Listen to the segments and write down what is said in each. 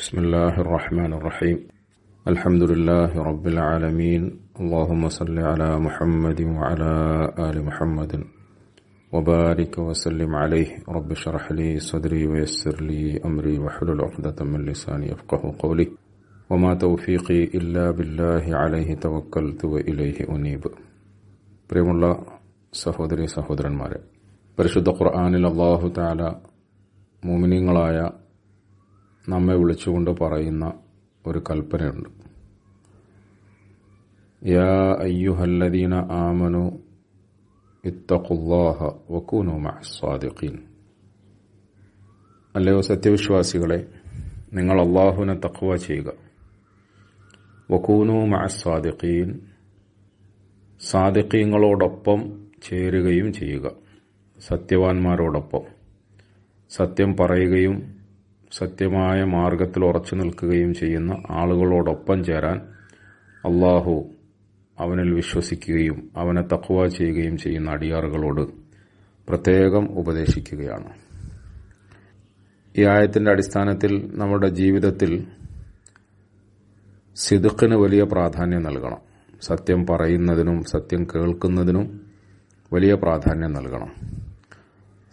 بسم الله الرحمن الرحيم الحمد لله رب العالمين اللهم صل على محمد وعلى آل محمد وبارك وسلم عليه رب اشرح لي صدري ويسر لي أمري وحلل عقدة من لساني يفقه قولي وما توفيقي إلا بالله عليه توكلت وإليه أنيب الله പ്രിയമുള്ള സഹോദരി برشد قرآن الله تعالى مؤمنين മോമിനിങ്ങളായ നമ്മെ വിളിച്ചുകൊണ്ട് പറയുന്ന ഒരു കൽപ്പനയുണ്ട് യാ അയ്യുഹല്ലദീന ആമനു ഇത്തഖുല്ലാഹ വക്കൂനു മഹസ്വാദിഖീൻ അല്ലയോ സത്യവിശ്വാസികളെ നിങ്ങൾ അള്ളാഹുവിനെ തഖ്വ ചെയ്യുക വക്കൂനു മഹസ്വാദിഖീൻ സാദിഖീങ്ങളോടൊപ്പം ചേരുകയും ചെയ്യുക സത്യവാന്മാരോടൊപ്പം സത്യം പറയുകയും സത്യമായ മാർഗത്തിൽ ഉറച്ചു നിൽക്കുകയും ചെയ്യുന്ന ആളുകളോടൊപ്പം ചേരാൻ അള്ളാഹു അവനിൽ വിശ്വസിക്കുകയും അവനെ തക്കുവ ചെയ്യുകയും ചെയ്യുന്ന അടിയാറുകളോട് പ്രത്യേകം ഉപദേശിക്കുകയാണ് ഈ ആയത്തിൻ്റെ അടിസ്ഥാനത്തിൽ നമ്മുടെ ജീവിതത്തിൽ സിദുക്കിന് വലിയ പ്രാധാന്യം നൽകണം സത്യം പറയുന്നതിനും സത്യം കേൾക്കുന്നതിനും വലിയ പ്രാധാന്യം നൽകണം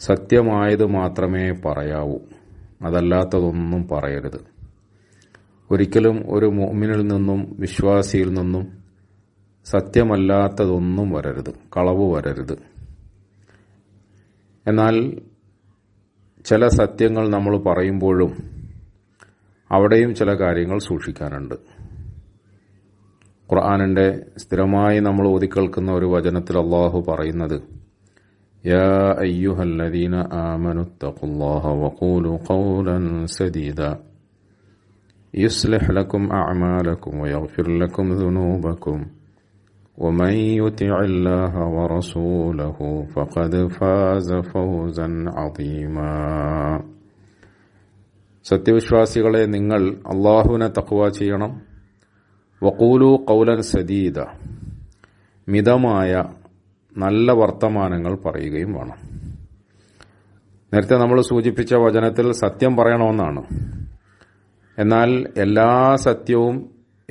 സത്യമായത് മാത്രമേ പറയാവൂ അതല്ലാത്തതൊന്നും പറയരുത് ഒരിക്കലും ഒരു മോമിനിൽ നിന്നും വിശ്വാസിയിൽ നിന്നും സത്യമല്ലാത്തതൊന്നും വരരുത് കളവ് വരരുത് എന്നാൽ ചില സത്യങ്ങൾ നമ്മൾ പറയുമ്പോഴും അവിടെയും ചില കാര്യങ്ങൾ സൂക്ഷിക്കാനുണ്ട് ഖുർആാനിൻ്റെ സ്ഥിരമായി നമ്മൾ ഓതിക്കേൾക്കുന്ന ഒരു വചനത്തിൽ അള്ളാഹു പറയുന്നത് يا أيها الذين آمنوا اتقوا الله وقولوا قولا سديدا يصلح لكم أعمالكم ويغفر لكم ذنوبكم ومن يطع الله ورسوله فقد فاز فوزا عظيما സത്യവിശ്വാസികളെ നിങ്ങൾ അള്ളാഹുവിനെ തക്വ ചെയ്യണം വക്കൂലു കൗലൻ സദീദ മിതമായ നല്ല വർത്തമാനങ്ങൾ പറയുകയും വേണം നേരത്തെ നമ്മൾ സൂചിപ്പിച്ച വചനത്തിൽ സത്യം പറയണമെന്നാണ് എന്നാൽ എല്ലാ സത്യവും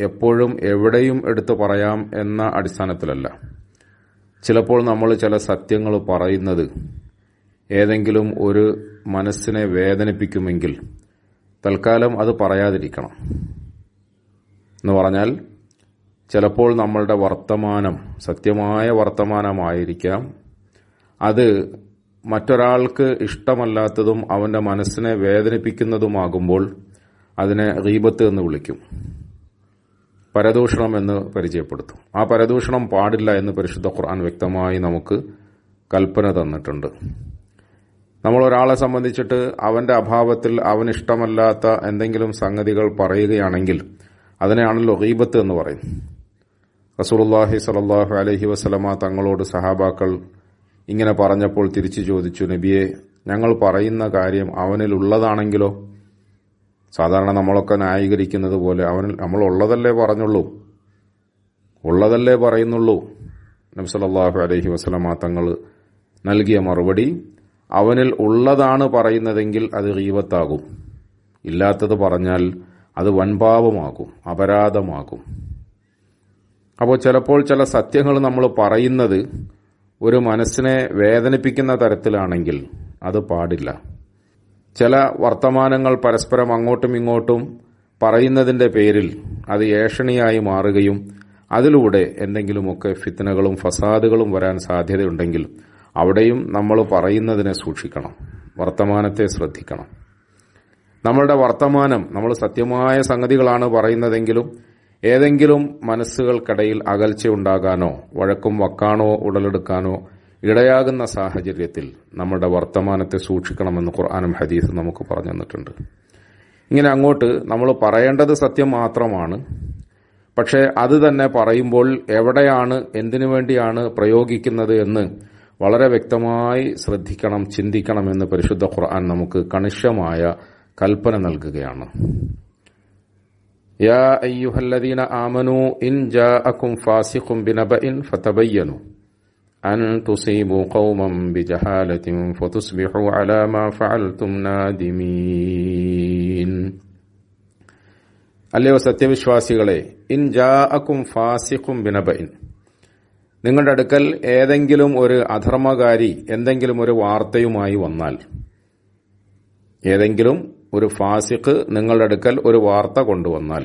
എപ്പോഴും എവിടെയും എടുത്തു പറയാം എന്ന അടിസ്ഥാനത്തിലല്ല ചിലപ്പോൾ നമ്മൾ ചില സത്യങ്ങൾ പറയുന്നത് ഏതെങ്കിലും ഒരു മനസ്സിനെ വേദനിപ്പിക്കുമെങ്കിൽ തൽക്കാലം അത് പറയാതിരിക്കണം എന്ന് പറഞ്ഞാൽ ചിലപ്പോൾ നമ്മളുടെ വർത്തമാനം സത്യമായ വർത്തമാനമായിരിക്കാം അത് മറ്റൊരാൾക്ക് ഇഷ്ടമല്ലാത്തതും അവൻ്റെ മനസ്സിനെ വേദനിപ്പിക്കുന്നതുമാകുമ്പോൾ അതിനെ റീബത്ത് എന്ന് വിളിക്കും പരദൂഷണം എന്ന് പരിചയപ്പെടുത്തും ആ പരദൂഷണം പാടില്ല എന്ന് പരിശുദ്ധ ഖുർആൻ വ്യക്തമായി നമുക്ക് കൽപ്പന തന്നിട്ടുണ്ട് നമ്മൾ ഒരാളെ സംബന്ധിച്ചിട്ട് അവൻ്റെ അഭാവത്തിൽ അവന് ഇഷ്ടമല്ലാത്ത എന്തെങ്കിലും സംഗതികൾ പറയുകയാണെങ്കിൽ അതിനെയാണല്ലോ റീബത്ത് എന്ന് പറയും റസൂലുള്ളാഹി സലഹു അലൈഹി വസ്ലമ തങ്ങളോട് സഹാബാക്കൾ ഇങ്ങനെ പറഞ്ഞപ്പോൾ തിരിച്ചു ചോദിച്ചു നബിയെ ഞങ്ങൾ പറയുന്ന കാര്യം അവനിൽ ഉള്ളതാണെങ്കിലോ സാധാരണ നമ്മളൊക്കെ ന്യായീകരിക്കുന്നത് പോലെ അവനിൽ നമ്മൾ ഉള്ളതല്ലേ പറഞ്ഞുള്ളൂ ഉള്ളതല്ലേ പറയുന്നുള്ളൂ നബി സല്ലല്ലാഹു അലൈഹി വസ്ലമ തങ്ങൾ നൽകിയ മറുപടി അവനിൽ ഉള്ളതാണ് പറയുന്നതെങ്കിൽ അത് റീവത്താകും ഇല്ലാത്തത് പറഞ്ഞാൽ അത് വൻപാപമാകും അപരാധമാകും അപ്പോൾ ചിലപ്പോൾ ചില സത്യങ്ങൾ നമ്മൾ പറയുന്നത് ഒരു മനസ്സിനെ വേദനിപ്പിക്കുന്ന തരത്തിലാണെങ്കിൽ അത് പാടില്ല ചില വർത്തമാനങ്ങൾ പരസ്പരം അങ്ങോട്ടും ഇങ്ങോട്ടും പറയുന്നതിൻ്റെ പേരിൽ അത് ഏഷണിയായി മാറുകയും അതിലൂടെ എന്തെങ്കിലുമൊക്കെ ഫിത്തനകളും ഫസാദുകളും വരാൻ സാധ്യതയുണ്ടെങ്കിൽ അവിടെയും നമ്മൾ പറയുന്നതിനെ സൂക്ഷിക്കണം വർത്തമാനത്തെ ശ്രദ്ധിക്കണം നമ്മളുടെ വർത്തമാനം നമ്മൾ സത്യമായ സംഗതികളാണ് പറയുന്നതെങ്കിലും ഏതെങ്കിലും മനസ്സുകൾക്കിടയിൽ ഉണ്ടാകാനോ വഴക്കും വക്കാണോ ഉടലെടുക്കാനോ ഇടയാകുന്ന സാഹചര്യത്തിൽ നമ്മുടെ വർത്തമാനത്തെ സൂക്ഷിക്കണമെന്ന് ഖുർആാനും ഹദീസ് നമുക്ക് പറഞ്ഞു തന്നിട്ടുണ്ട് ഇങ്ങനെ അങ്ങോട്ട് നമ്മൾ പറയേണ്ടത് സത്യം മാത്രമാണ് പക്ഷേ അത് തന്നെ പറയുമ്പോൾ എവിടെയാണ് എന്തിനു വേണ്ടിയാണ് പ്രയോഗിക്കുന്നത് എന്ന് വളരെ വ്യക്തമായി ശ്രദ്ധിക്കണം ചിന്തിക്കണം എന്ന് പരിശുദ്ധ ഖുർആൻ നമുക്ക് കണിശമായ കൽപ്പന നൽകുകയാണ് يا أيها الذين آمنوا إن جاءكم فاسق بنبأ فتبينوا أن تصيبوا قوما بجهالة فتصبحوا على ما فعلتم نادمين അല്ലയോ സത്യവിശ്വാസികളെ ഇൻ ജാഅക്കും ഫാസിഖും ബിനബഇൻ നിങ്ങളുടെ അടുക്കൽ ഏതെങ്കിലും ഒരു അധർമ്മകാരി എന്തെങ്കിലും ഒരു വാർത്തയുമായി വന്നാൽ ഏതെങ്കിലും ഒരു ഫാസിഖ് നിങ്ങളുടെ അടുക്കൽ ഒരു വാർത്ത കൊണ്ടുവന്നാൽ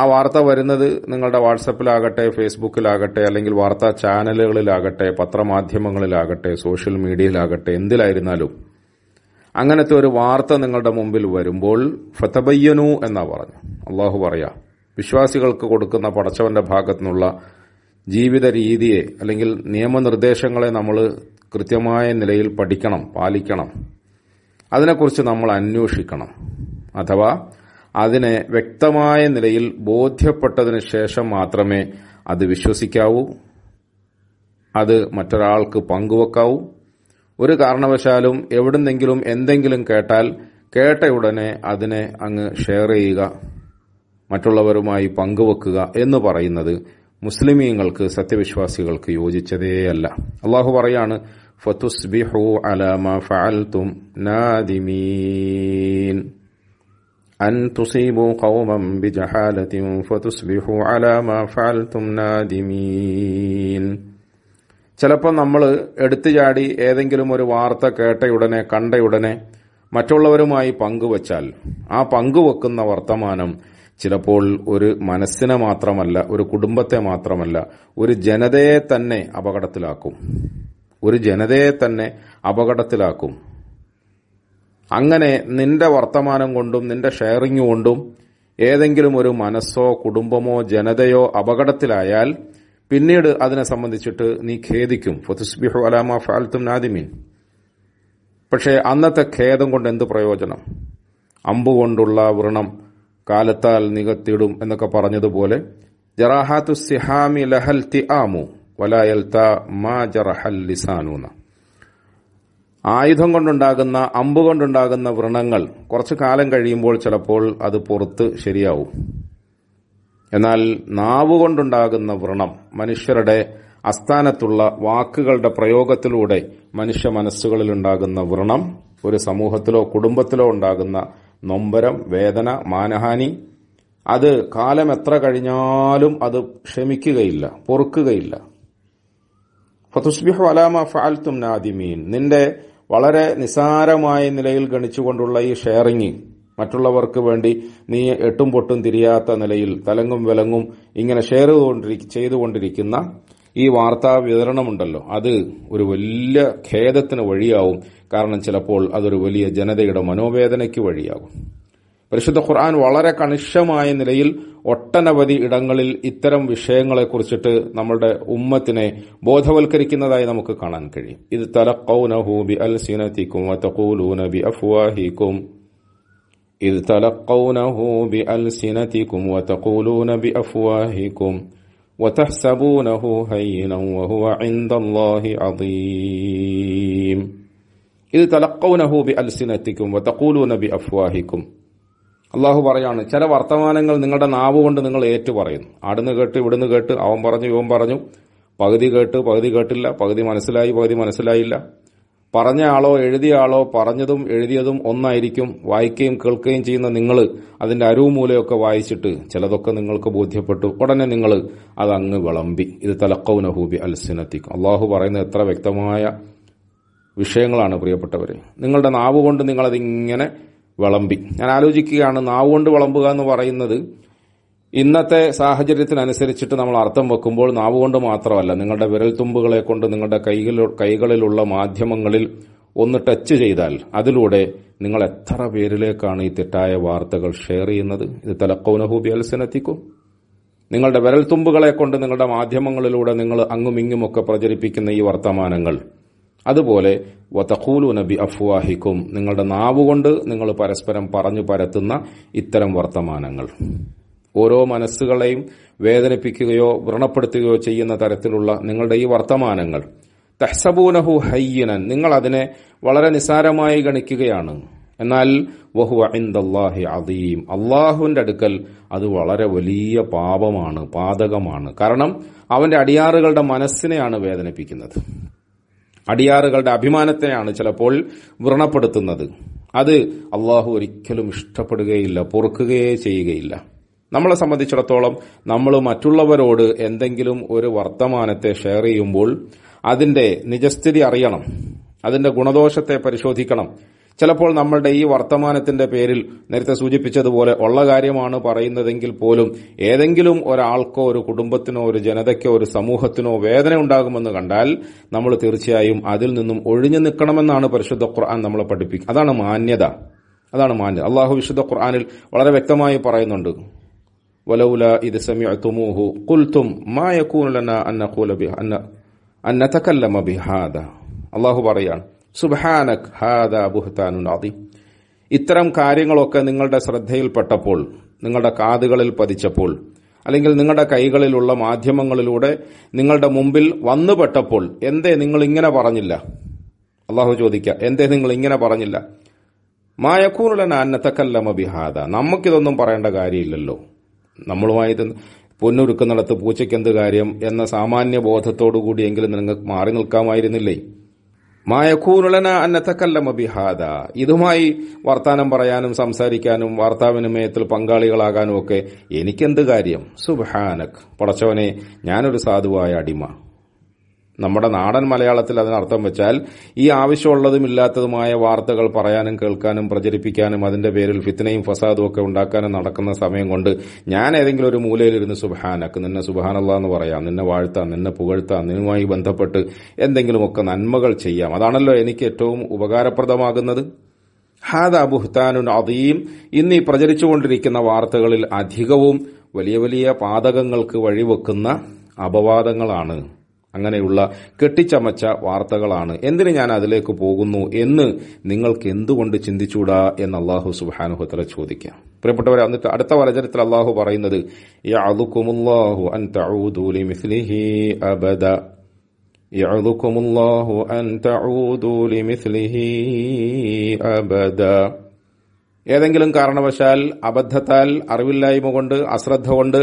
ആ വാർത്ത വരുന്നത് നിങ്ങളുടെ വാട്സപ്പിലാകട്ടെ ഫേസ്ബുക്കിലാകട്ടെ അല്ലെങ്കിൽ വാർത്താ ചാനലുകളിലാകട്ടെ പത്രമാധ്യമങ്ങളിലാകട്ടെ സോഷ്യൽ മീഡിയയിലാകട്ടെ എന്തിലായിരുന്നാലും അങ്ങനത്തെ ഒരു വാർത്ത നിങ്ങളുടെ മുമ്പിൽ വരുമ്പോൾ ഫതബയ്യനു എന്നാ പറഞ്ഞു അള്ളാഹു പറയാ വിശ്വാസികൾക്ക് കൊടുക്കുന്ന പടച്ചവന്റെ ഭാഗത്തുനിന്നുള്ള ജീവിത രീതിയെ അല്ലെങ്കിൽ നിയമനിർദ്ദേശങ്ങളെ നമ്മൾ കൃത്യമായ നിലയിൽ പഠിക്കണം പാലിക്കണം അതിനെക്കുറിച്ച് നമ്മൾ അന്വേഷിക്കണം അഥവാ അതിനെ വ്യക്തമായ നിലയിൽ ബോധ്യപ്പെട്ടതിന് ശേഷം മാത്രമേ അത് വിശ്വസിക്കാവൂ അത് മറ്റൊരാൾക്ക് പങ്കുവെക്കാവൂ ഒരു കാരണവശാലും എവിടുന്നെങ്കിലും എന്തെങ്കിലും കേട്ടാൽ കേട്ട ഉടനെ അതിനെ അങ്ങ് ഷെയർ ചെയ്യുക മറ്റുള്ളവരുമായി പങ്കുവെക്കുക എന്ന് പറയുന്നത് മുസ്ലിമീങ്ങൾക്ക് സത്യവിശ്വാസികൾക്ക് യോജിച്ചതേയല്ല അള്ളാഹു പറയാണ് فتصبحوا على ما നാദിമീൻ അൻ أن تصيبوا ബി بجحالة فتصبحوا على ما فعلتم ചിലപ്പോൾ നമ്മൾ എടുത്തു ചാടി ഏതെങ്കിലും ഒരു വാർത്ത കേട്ടയുടനെ കണ്ടയുടനെ മറ്റുള്ളവരുമായി പങ്കുവച്ചാൽ ആ പങ്കുവെക്കുന്ന വർത്തമാനം ചിലപ്പോൾ ഒരു മനസ്സിനെ മാത്രമല്ല ഒരു കുടുംബത്തെ മാത്രമല്ല ഒരു ജനതയെ തന്നെ അപകടത്തിലാക്കും ഒരു ജനതയെ തന്നെ അപകടത്തിലാക്കും അങ്ങനെ നിന്റെ വർത്തമാനം കൊണ്ടും നിന്റെ ഷെയറിംഗ് കൊണ്ടും ഏതെങ്കിലും ഒരു മനസ്സോ കുടുംബമോ ജനതയോ അപകടത്തിലായാൽ പിന്നീട് അതിനെ സംബന്ധിച്ചിട്ട് നീ ഖേദിക്കും ഫതുസ്ബിഹു അലാമ ഫാൽത്തും നാദിമീൻ പക്ഷേ അന്നത്തെ ഖേദം കൊണ്ട് എന്ത് പ്രയോജനം അമ്പുകൊണ്ടുള്ള വ്രണം കാലത്താൽ നികത്തിടും എന്നൊക്കെ പറഞ്ഞതുപോലെ ജറാഹാത്തു സിഹാമി ലഹൽ തി ആമു വലായൽത്ത ആയുധം കൊണ്ടുണ്ടാകുന്ന അമ്പ് കൊണ്ടുണ്ടാകുന്ന വ്രണങ്ങൾ കുറച്ചു കാലം കഴിയുമ്പോൾ ചിലപ്പോൾ അത് പുറത്ത് ശരിയാവും എന്നാൽ നാവ് കൊണ്ടുണ്ടാകുന്ന വ്രണം മനുഷ്യരുടെ അസ്ഥാനത്തുള്ള വാക്കുകളുടെ പ്രയോഗത്തിലൂടെ മനുഷ്യ മനസ്സുകളിൽ ഉണ്ടാകുന്ന വ്രണം ഒരു സമൂഹത്തിലോ കുടുംബത്തിലോ ഉണ്ടാകുന്ന നൊമ്പരം വേദന മാനഹാനി അത് കാലം എത്ര കഴിഞ്ഞാലും അത് ക്ഷമിക്കുകയില്ല പൊറുക്കുകയില്ല ഫതുസ്ബിഹു അലാമ ഫാൽത്തും നാദിമീൻ നിന്റെ വളരെ നിസാരമായ നിലയിൽ ഗണിച്ചുകൊണ്ടുള്ള ഈ ഷെയറിങ് മറ്റുള്ളവർക്ക് വേണ്ടി നീ എട്ടും പൊട്ടും തിരിയാത്ത നിലയിൽ തലങ്ങും വിലങ്ങും ഇങ്ങനെ ഷെയർ ചെയ്തുകൊണ്ടിരിക്കുന്ന ഈ വാർത്താ വിതരണമുണ്ടല്ലോ അത് ഒരു വലിയ ഖേദത്തിന് വഴിയാവും കാരണം ചിലപ്പോൾ അതൊരു വലിയ ജനതയുടെ മനോവേദനയ്ക്ക് വഴിയാകും പരിശുദ്ധ ഖുർആൻ വളരെ കണിശമായ നിലയിൽ ഒട്ടനവധി ഇടങ്ങളിൽ ഇത്തരം വിഷയങ്ങളെ കുറിച്ചിട്ട് നമ്മളുടെ ഉമ്മത്തിനെ ബോധവൽക്കരിക്കുന്നതായി നമുക്ക് കാണാൻ കഴിയും ഇത് തലക്കൗനഹൂബി അൽ സിനത്തിക്കും വത്തഖൂലൂനബി അഫ്വാഹിക്കും ഇത് തലക്കൗനഹൂബി അൽ സിനത്തിക്കും വത്തഖൂലൂനബി അഫ്വാഹിക്കും وتحسبونه هينا وهو عند ഇത് തലക്കൗനഹൂബി അൽ സിനത്തിക്കും വത്തഖൂലൂനബി അള്ളാഹു പറയാണ് ചില വർത്തമാനങ്ങൾ നിങ്ങളുടെ നാവ് കൊണ്ട് നിങ്ങൾ ഏറ്റു പറയുന്നു അടുന്ന് കേട്ട് ഇവിടുന്ന് കേട്ട് അവൻ പറഞ്ഞു ഇവൻ പറഞ്ഞു പകുതി കേട്ട് പകുതി കേട്ടില്ല പകുതി മനസ്സിലായി പകുതി മനസ്സിലായില്ല പറഞ്ഞ ആളോ എഴുതിയ ആളോ പറഞ്ഞതും എഴുതിയതും ഒന്നായിരിക്കും വായിക്കുകയും കേൾക്കുകയും ചെയ്യുന്ന നിങ്ങൾ അതിൻ്റെ അരുവ് മൂലമൊക്കെ വായിച്ചിട്ട് ചിലതൊക്കെ നിങ്ങൾക്ക് ബോധ്യപ്പെട്ടു ഉടനെ നിങ്ങൾ അത് അങ്ങ് വിളമ്പി ഇത് തലക്കൗനഹൂബി അൽസിനത്തിക്കും അള്ളാഹു പറയുന്ന എത്ര വ്യക്തമായ വിഷയങ്ങളാണ് പ്രിയപ്പെട്ടവർ നിങ്ങളുടെ നാവ് കൊണ്ട് നിങ്ങളതിങ്ങനെ വിളമ്പി ഞാൻ ആലോചിക്കുകയാണ് നാവ് കൊണ്ട് വിളമ്പുക എന്ന് പറയുന്നത് ഇന്നത്തെ സാഹചര്യത്തിനനുസരിച്ചിട്ട് നമ്മൾ അർത്ഥം വെക്കുമ്പോൾ നാവ് കൊണ്ട് മാത്രമല്ല നിങ്ങളുടെ വിരൽത്തുമ്പുകളെ കൊണ്ട് നിങ്ങളുടെ കൈകളിലുള്ള മാധ്യമങ്ങളിൽ ഒന്ന് ടച്ച് ചെയ്താൽ അതിലൂടെ നിങ്ങൾ എത്ര പേരിലേക്കാണ് ഈ തെറ്റായ വാർത്തകൾ ഷെയർ ചെയ്യുന്നത് ഇത് തലക്കൗനഹൂബി അൽസനത്തിക്കും നിങ്ങളുടെ വിരൽത്തുമ്പുകളെ കൊണ്ട് നിങ്ങളുടെ മാധ്യമങ്ങളിലൂടെ നിങ്ങൾ അങ്ങുമിങ്ങുമൊക്കെ പ്രചരിപ്പിക്കുന്ന ഈ വർത്തമാനങ്ങൾ അതുപോലെ വതഖൂലു നബി അഫ്വാഹിക്കും നിങ്ങളുടെ നാവുകൊണ്ട് നിങ്ങൾ പരസ്പരം പറഞ്ഞു പരത്തുന്ന ഇത്തരം വർത്തമാനങ്ങൾ ഓരോ മനസ്സുകളെയും വേദനിപ്പിക്കുകയോ വ്രണപ്പെടുത്തുകയോ ചെയ്യുന്ന തരത്തിലുള്ള നിങ്ങളുടെ ഈ വർത്തമാനങ്ങൾ തഹ്സബൂനഹു ഹയ്യനൻ നിങ്ങൾ അതിനെ വളരെ നിസാരമായി ഗണിക്കുകയാണ് എന്നാൽ വഹു അഹിന്ദാഹി അദീം അള്ളാഹുവിന്റെ അടുക്കൽ അത് വളരെ വലിയ പാപമാണ് പാതകമാണ് കാരണം അവന്റെ അടിയാറുകളുടെ മനസ്സിനെയാണ് വേദനിപ്പിക്കുന്നത് അടിയാറുകളുടെ അഭിമാനത്തിനെയാണ് ചിലപ്പോൾ വ്രണപ്പെടുത്തുന്നത് അത് അള്ളാഹു ഒരിക്കലും ഇഷ്ടപ്പെടുകയില്ല പൊറുക്കുകയേ ചെയ്യുകയില്ല നമ്മളെ സംബന്ധിച്ചിടത്തോളം നമ്മൾ മറ്റുള്ളവരോട് എന്തെങ്കിലും ഒരു വർത്തമാനത്തെ ഷെയർ ചെയ്യുമ്പോൾ അതിൻ്റെ നിജസ്ഥിതി അറിയണം അതിൻ്റെ ഗുണദോഷത്തെ പരിശോധിക്കണം ചിലപ്പോൾ നമ്മളുടെ ഈ വർത്തമാനത്തിന്റെ പേരിൽ നേരത്തെ സൂചിപ്പിച്ചതുപോലെ ഉള്ള കാര്യമാണ് പറയുന്നതെങ്കിൽ പോലും ഏതെങ്കിലും ഒരാൾക്കോ ഒരു കുടുംബത്തിനോ ഒരു ജനതയ്ക്കോ ഒരു സമൂഹത്തിനോ വേദന ഉണ്ടാകുമെന്ന് കണ്ടാൽ നമ്മൾ തീർച്ചയായും അതിൽ നിന്നും ഒഴിഞ്ഞു നിൽക്കണമെന്നാണ് പരിശുദ്ധ ഖുർആൻ നമ്മളെ പഠിപ്പിക്കുക അതാണ് മാന്യത അതാണ് മാന്യത അള്ളാഹു വിശുദ്ധ ഖുർആാനിൽ വളരെ വ്യക്തമായി പറയുന്നുണ്ട് വലൗല ഇത് سمعتموه قلتم ما يكون لنا أن അള്ളാഹു പറയാണ് സുബാനക് ഹാദ ബുഹ്താനുൻ നാദി ഇത്തരം കാര്യങ്ങളൊക്കെ നിങ്ങളുടെ ശ്രദ്ധയിൽപ്പെട്ടപ്പോൾ നിങ്ങളുടെ കാതുകളിൽ പതിച്ചപ്പോൾ അല്ലെങ്കിൽ നിങ്ങളുടെ കൈകളിലുള്ള മാധ്യമങ്ങളിലൂടെ നിങ്ങളുടെ മുമ്പിൽ വന്നുപെട്ടപ്പോൾ എന്തേ നിങ്ങൾ ഇങ്ങനെ പറഞ്ഞില്ല അള്ളാഹു ചോദിക്കുക എന്തേ നിങ്ങൾ ഇങ്ങനെ പറഞ്ഞില്ല മായക്കൂറുള്ള അന്നത്തക്കല്ലമ ബിഹാദ നമുക്കിതൊന്നും പറയേണ്ട കാര്യമില്ലല്ലോ നമ്മളുമായി പൊന്നൊരുക്കുന്നിടത്ത് പൂച്ചയ്ക്ക് എന്ത് കാര്യം എന്ന സാമാന്യ ബോധത്തോടു കൂടിയെങ്കിലും നിങ്ങൾക്ക് മാറി നിൽക്കാമായിരുന്നില്ലേ മായക്കൂനുളന അന്ന തക്കല്ലമ ബിഹാദ ഇതുമായി വർത്താനം പറയാനും സംസാരിക്കാനും വാർത്താവിനിമയത്തിൽ പങ്കാളികളാകാനും ഒക്കെ എനിക്കെന്ത് കാര്യം സുബാനക് പടച്ചവനെ ഞാനൊരു സാധുവായ അടിമ നമ്മുടെ നാടൻ മലയാളത്തിൽ അതിനർത്ഥം വെച്ചാൽ ഈ ആവശ്യമുള്ളതും ഇല്ലാത്തതുമായ വാർത്തകൾ പറയാനും കേൾക്കാനും പ്രചരിപ്പിക്കാനും അതിന്റെ പേരിൽ ഫിത്തനയും ഫസാദും ഒക്കെ ഉണ്ടാക്കാനും നടക്കുന്ന സമയം കൊണ്ട് ഞാൻ ഏതെങ്കിലും ഒരു മൂലയിലിരുന്ന് സുബഹാനക്ക് നിന്നെ സുബഹാനല്ല എന്ന് പറയാം നിന്നെ വാഴ്ത്താം നിന്നെ പുകഴ്ത്താം നിന്നുമായി ബന്ധപ്പെട്ട് എന്തെങ്കിലുമൊക്കെ നന്മകൾ ചെയ്യാം അതാണല്ലോ എനിക്ക് ഏറ്റവും ഉപകാരപ്രദമാകുന്നത് ഹാദ ബുഹ്താനുൻ അതീം ഇന്ന് ഈ പ്രചരിച്ചുകൊണ്ടിരിക്കുന്ന വാർത്തകളിൽ അധികവും വലിയ വലിയ പാതകങ്ങൾക്ക് വഴിവെക്കുന്ന അപവാദങ്ങളാണ് അങ്ങനെയുള്ള കെട്ടിച്ചമച്ച വാർത്തകളാണ് എന്തിന് ഞാൻ അതിലേക്ക് പോകുന്നു എന്ന് നിങ്ങൾക്ക് എന്തുകൊണ്ട് ചിന്തിച്ചൂടാ എന്ന് അള്ളാഹു സുബാനുഹത്തല ചോദിക്കാം പ്രിയപ്പെട്ടവരെ എന്നിട്ട് അടുത്ത വലചരത്തിൽ അള്ളാഹു പറയുന്നത് ഏതെങ്കിലും കാരണവശാൽ അബദ്ധത്താൽ അറിവില്ലായ്മ കൊണ്ട് അശ്രദ്ധ കൊണ്ട്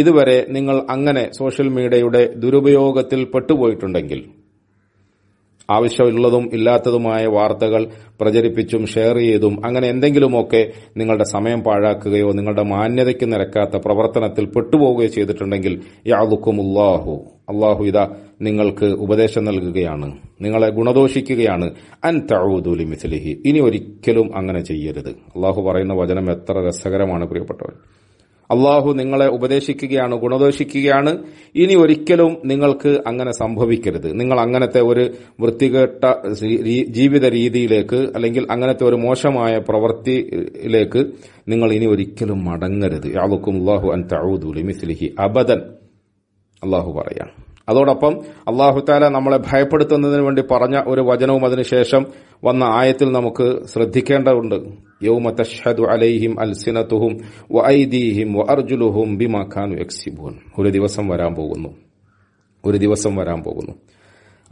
ഇതുവരെ നിങ്ങൾ അങ്ങനെ സോഷ്യൽ മീഡിയയുടെ ദുരുപയോഗത്തിൽ പെട്ടുപോയിട്ടുണ്ടെങ്കിൽ ആവശ്യമുള്ളതും ഇല്ലാത്തതുമായ വാർത്തകൾ പ്രചരിപ്പിച്ചും ഷെയർ ചെയ്തും അങ്ങനെ എന്തെങ്കിലുമൊക്കെ നിങ്ങളുടെ സമയം പാഴാക്കുകയോ നിങ്ങളുടെ മാന്യതയ്ക്ക് നിരക്കാത്ത പ്രവർത്തനത്തിൽ പെട്ടുപോവുകയോ ചെയ്തിട്ടുണ്ടെങ്കിൽ ഉള്ളാഹു അള്ളാഹു ഇതാ നിങ്ങൾക്ക് ഉപദേശം നൽകുകയാണ് നിങ്ങളെ ഗുണദോഷിക്കുകയാണ് അൻ തഴുദൂലി മിസ്ലിഹി ഇനി ഒരിക്കലും അങ്ങനെ ചെയ്യരുത് അള്ളാഹു പറയുന്ന വചനം എത്ര രസകരമാണ് പ്രിയപ്പെട്ടവർ അള്ളാഹു നിങ്ങളെ ഉപദേശിക്കുകയാണ് ഗുണദോഷിക്കുകയാണ് ഇനി ഒരിക്കലും നിങ്ങൾക്ക് അങ്ങനെ സംഭവിക്കരുത് നിങ്ങൾ അങ്ങനത്തെ ഒരു വൃത്തികെട്ട ജീവിത രീതിയിലേക്ക് അല്ലെങ്കിൽ അങ്ങനത്തെ ഒരു മോശമായ പ്രവൃത്തിയിലേക്ക് നിങ്ങൾ ഇനി ഒരിക്കലും മടങ്ങരുത് യാവക്കും അള്ളാഹു അൻ തഴൂദുലി മിസ്ലിഹി അബദൻ അള്ളാഹു പറയാണ് അതോടൊപ്പം അള്ളാഹുത്താല നമ്മളെ ഭയപ്പെടുത്തുന്നതിന് വേണ്ടി പറഞ്ഞ ഒരു വചനവും അതിനുശേഷം വന്ന ആയത്തിൽ നമുക്ക് ശ്രദ്ധിക്കേണ്ടതുണ്ട് യൗമ അലൈഹിം അർജുലുഹും ഒരു ദിവസം വരാൻ പോകുന്നു ഒരു ദിവസം വരാൻ പോകുന്നു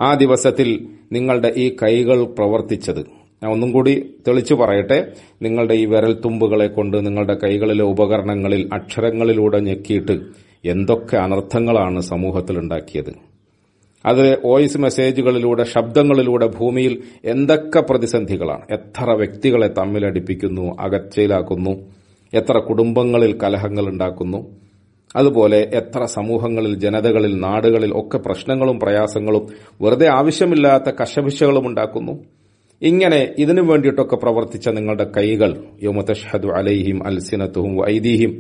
ആ ദിവസത്തിൽ നിങ്ങളുടെ ഈ കൈകൾ പ്രവർത്തിച്ചത് ഞാൻ ഒന്നും കൂടി തെളിച്ചു പറയട്ടെ നിങ്ങളുടെ ഈ തുമ്പുകളെ കൊണ്ട് നിങ്ങളുടെ കൈകളിലെ ഉപകരണങ്ങളിൽ അക്ഷരങ്ങളിലൂടെ ഞെക്കിയിട്ട് എന്തൊക്കെ അനർത്ഥങ്ങളാണ് സമൂഹത്തിലുണ്ടാക്കിയത് അത് വോയിസ് മെസ്സേജുകളിലൂടെ ശബ്ദങ്ങളിലൂടെ ഭൂമിയിൽ എന്തൊക്കെ പ്രതിസന്ധികളാണ് എത്ര വ്യക്തികളെ തമ്മിലടിപ്പിക്കുന്നു അകച്ചയിലാക്കുന്നു എത്ര കുടുംബങ്ങളിൽ കലഹങ്ങൾ ഉണ്ടാക്കുന്നു അതുപോലെ എത്ര സമൂഹങ്ങളിൽ ജനതകളിൽ നാടുകളിൽ ഒക്കെ പ്രശ്നങ്ങളും പ്രയാസങ്ങളും വെറുതെ ആവശ്യമില്ലാത്ത കശഭിശകളും ഉണ്ടാക്കുന്നു ഇങ്ങനെ ഇതിനു വേണ്ടിയിട്ടൊക്കെ പ്രവർത്തിച്ച നിങ്ങളുടെ കൈകൾ യോമത്തഷ്ഹദു അലൈഹിം അൽസിനത്തുഹും വൈദീഹിം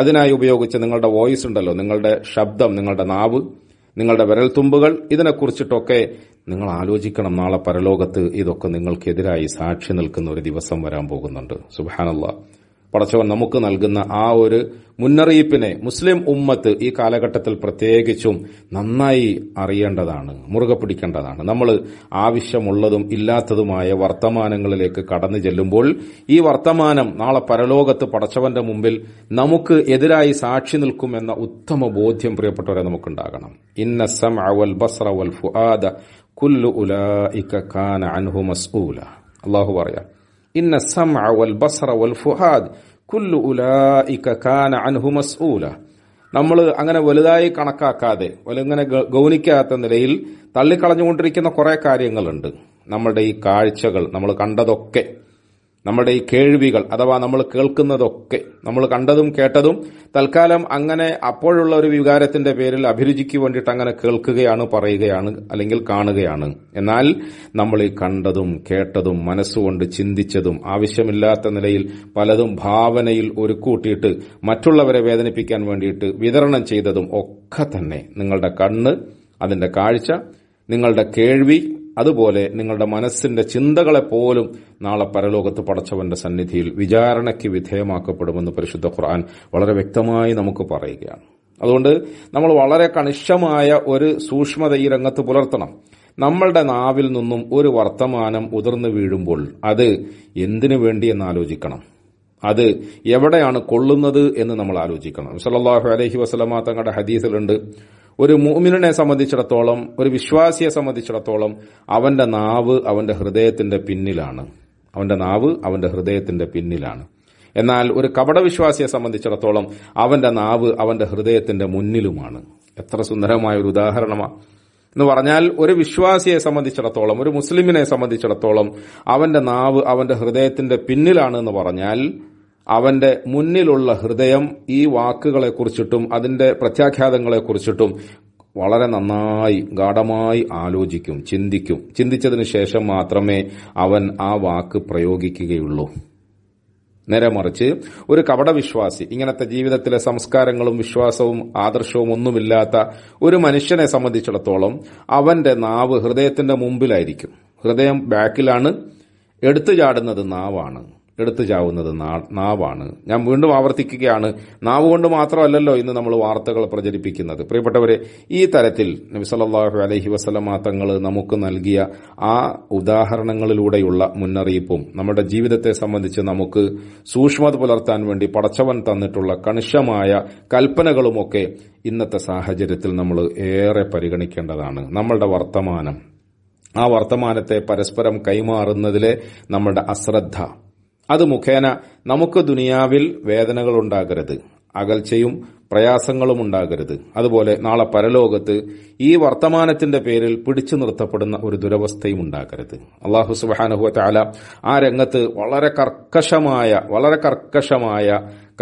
അതിനായി ഉപയോഗിച്ച നിങ്ങളുടെ വോയിസ് ഉണ്ടല്ലോ നിങ്ങളുടെ ശബ്ദം നിങ്ങളുടെ നാവ് നിങ്ങളുടെ വിരൽത്തുമ്പുകൾ ഇതിനെക്കുറിച്ചിട്ടൊക്കെ നിങ്ങൾ ആലോചിക്കണം നാളെ പരലോകത്ത് ഇതൊക്കെ നിങ്ങൾക്കെതിരായി സാക്ഷി നിൽക്കുന്ന ഒരു ദിവസം വരാൻ പോകുന്നുണ്ട് സുബാനുള്ള പടച്ചവൻ നമുക്ക് നൽകുന്ന ആ ഒരു മുന്നറിയിപ്പിനെ മുസ്ലിം ഉമ്മത്ത് ഈ കാലഘട്ടത്തിൽ പ്രത്യേകിച്ചും നന്നായി അറിയേണ്ടതാണ് മുറുകെ പിടിക്കേണ്ടതാണ് നമ്മൾ ആവശ്യമുള്ളതും ഇല്ലാത്തതുമായ വർത്തമാനങ്ങളിലേക്ക് കടന്നു ചെല്ലുമ്പോൾ ഈ വർത്തമാനം നാളെ പരലോകത്ത് പടച്ചവന്റെ മുമ്പിൽ നമുക്ക് എതിരായി സാക്ഷി നിൽക്കുമെന്ന ഉത്തമ ബോധ്യം പ്രിയപ്പെട്ടവരെ നമുക്കുണ്ടാകണം ഇന്ന സം അവൽ ബസ്ര വൽ ഫുആദ കുല്ലു ഉലാ ഇക്കാന അൻഹു മസ്ഊല അള്ളാഹു പറയാം ഇന്ന സമ വൽ ബസറ വൽ ഫുഹാദ് കുല്ലു ഉലായിക്ക കാന അൻഹു മസ്ഊല നമ്മൾ അങ്ങനെ വലുതായി കണക്കാക്കാതെ വലുങ്ങനെ ഗൗനിക്കാത്ത നിലയിൽ തള്ളിക്കളഞ്ഞുകൊണ്ടിരിക്കുന്ന കുറേ കാര്യങ്ങളുണ്ട് നമ്മളുടെ ഈ കാഴ്ചകൾ നമ്മൾ കണ്ടതൊക്കെ നമ്മുടെ ഈ കേൾവികൾ അഥവാ നമ്മൾ കേൾക്കുന്നതൊക്കെ നമ്മൾ കണ്ടതും കേട്ടതും തൽക്കാലം അങ്ങനെ അപ്പോഴുള്ള ഒരു വികാരത്തിന്റെ പേരിൽ അഭിരുചിക്ക് വേണ്ടിയിട്ട് അങ്ങനെ കേൾക്കുകയാണ് പറയുകയാണ് അല്ലെങ്കിൽ കാണുകയാണ് എന്നാൽ നമ്മൾ ഈ കണ്ടതും കേട്ടതും മനസ്സുകൊണ്ട് ചിന്തിച്ചതും ആവശ്യമില്ലാത്ത നിലയിൽ പലതും ഭാവനയിൽ ഒരു കൂട്ടിയിട്ട് മറ്റുള്ളവരെ വേദനിപ്പിക്കാൻ വേണ്ടിയിട്ട് വിതരണം ചെയ്തതും ഒക്കെ തന്നെ നിങ്ങളുടെ കണ്ണ് അതിന്റെ കാഴ്ച നിങ്ങളുടെ കേൾവി അതുപോലെ നിങ്ങളുടെ മനസ്സിന്റെ ചിന്തകളെപ്പോലും നാളെ പരലോകത്ത് പടച്ചവന്റെ സന്നിധിയിൽ വിചാരണയ്ക്ക് വിധേയമാക്കപ്പെടുമെന്ന് പരിശുദ്ധ ഖുർആൻ വളരെ വ്യക്തമായി നമുക്ക് പറയുകയാണ് അതുകൊണ്ട് നമ്മൾ വളരെ കണിശമായ ഒരു സൂക്ഷ്മത ഈ രംഗത്ത് പുലർത്തണം നമ്മളുടെ നാവിൽ നിന്നും ഒരു വർത്തമാനം ഉതിർന്നു വീഴുമ്പോൾ അത് എന്തിനു വേണ്ടി എന്ന് ആലോചിക്കണം അത് എവിടെയാണ് കൊള്ളുന്നത് എന്ന് നമ്മൾ ആലോചിക്കണം സല്ലാഹു അലഹി വസ്ലമ തങ്ങളുടെ ഹദീസിലുണ്ട് ഒരു മൂമിനെ സംബന്ധിച്ചിടത്തോളം ഒരു വിശ്വാസിയെ സംബന്ധിച്ചിടത്തോളം അവന്റെ നാവ് അവന്റെ ഹൃദയത്തിന്റെ പിന്നിലാണ് അവന്റെ നാവ് അവന്റെ ഹൃദയത്തിന്റെ പിന്നിലാണ് എന്നാൽ ഒരു കപടവിശ്വാസിയെ സംബന്ധിച്ചിടത്തോളം അവന്റെ നാവ് അവന്റെ ഹൃദയത്തിന്റെ മുന്നിലുമാണ് എത്ര സുന്ദരമായ ഒരു ഉദാഹരണമാണ് എന്ന് പറഞ്ഞാൽ ഒരു വിശ്വാസിയെ സംബന്ധിച്ചിടത്തോളം ഒരു മുസ്ലിമിനെ സംബന്ധിച്ചിടത്തോളം അവന്റെ നാവ് അവന്റെ ഹൃദയത്തിന്റെ പിന്നിലാണ് എന്ന് പറഞ്ഞാൽ അവന്റെ മുന്നിലുള്ള ഹൃദയം ഈ വാക്കുകളെക്കുറിച്ചിട്ടും അതിന്റെ പ്രത്യാഖ്യാതങ്ങളെക്കുറിച്ചിട്ടും വളരെ നന്നായി ഗാഠമായി ആലോചിക്കും ചിന്തിക്കും ചിന്തിച്ചതിന് ശേഷം മാത്രമേ അവൻ ആ വാക്ക് പ്രയോഗിക്കുകയുള്ളൂ നേരെ മറിച്ച് ഒരു കപടവിശ്വാസി ഇങ്ങനത്തെ ജീവിതത്തിലെ സംസ്കാരങ്ങളും വിശ്വാസവും ആദർശവും ഒന്നുമില്ലാത്ത ഒരു മനുഷ്യനെ സംബന്ധിച്ചിടത്തോളം അവന്റെ നാവ് ഹൃദയത്തിന്റെ മുമ്പിലായിരിക്കും ഹൃദയം ബാക്കിലാണ് എടുത്തു ചാടുന്നത് നാവാണ് എടുത്തു ചാവുന്നത് നാവാണ് ഞാൻ വീണ്ടും ആവർത്തിക്കുകയാണ് നാവ് കൊണ്ട് മാത്രമല്ലല്ലോ ഇന്ന് നമ്മൾ വാർത്തകൾ പ്രചരിപ്പിക്കുന്നത് പ്രിയപ്പെട്ടവരെ ഈ തരത്തിൽ നബി സല്ലാഹു അലഹി വസ്ലമ തങ്ങൾ നമുക്ക് നൽകിയ ആ ഉദാഹരണങ്ങളിലൂടെയുള്ള മുന്നറിയിപ്പും നമ്മുടെ ജീവിതത്തെ സംബന്ധിച്ച് നമുക്ക് സൂക്ഷ്മത പുലർത്താൻ വേണ്ടി പടച്ചവൻ തന്നിട്ടുള്ള കണിശമായ കൽപ്പനകളുമൊക്കെ ഇന്നത്തെ സാഹചര്യത്തിൽ നമ്മൾ ഏറെ പരിഗണിക്കേണ്ടതാണ് നമ്മളുടെ വർത്തമാനം ആ വർത്തമാനത്തെ പരസ്പരം കൈമാറുന്നതിലെ നമ്മുടെ അശ്രദ്ധ അത് മുഖേന നമുക്ക് ദുനിയാവിൽ വേദനകൾ ഉണ്ടാകരുത് അകൽച്ചയും പ്രയാസങ്ങളും ഉണ്ടാകരുത് അതുപോലെ നാളെ പരലോകത്ത് ഈ വർത്തമാനത്തിന്റെ പേരിൽ പിടിച്ചു നിർത്തപ്പെടുന്ന ഒരു ദുരവസ്ഥയും ഉണ്ടാകരുത് അള്ളാഹു സുബാനഹു ചാല ആ രംഗത്ത് വളരെ കർക്കശമായ വളരെ കർക്കശമായ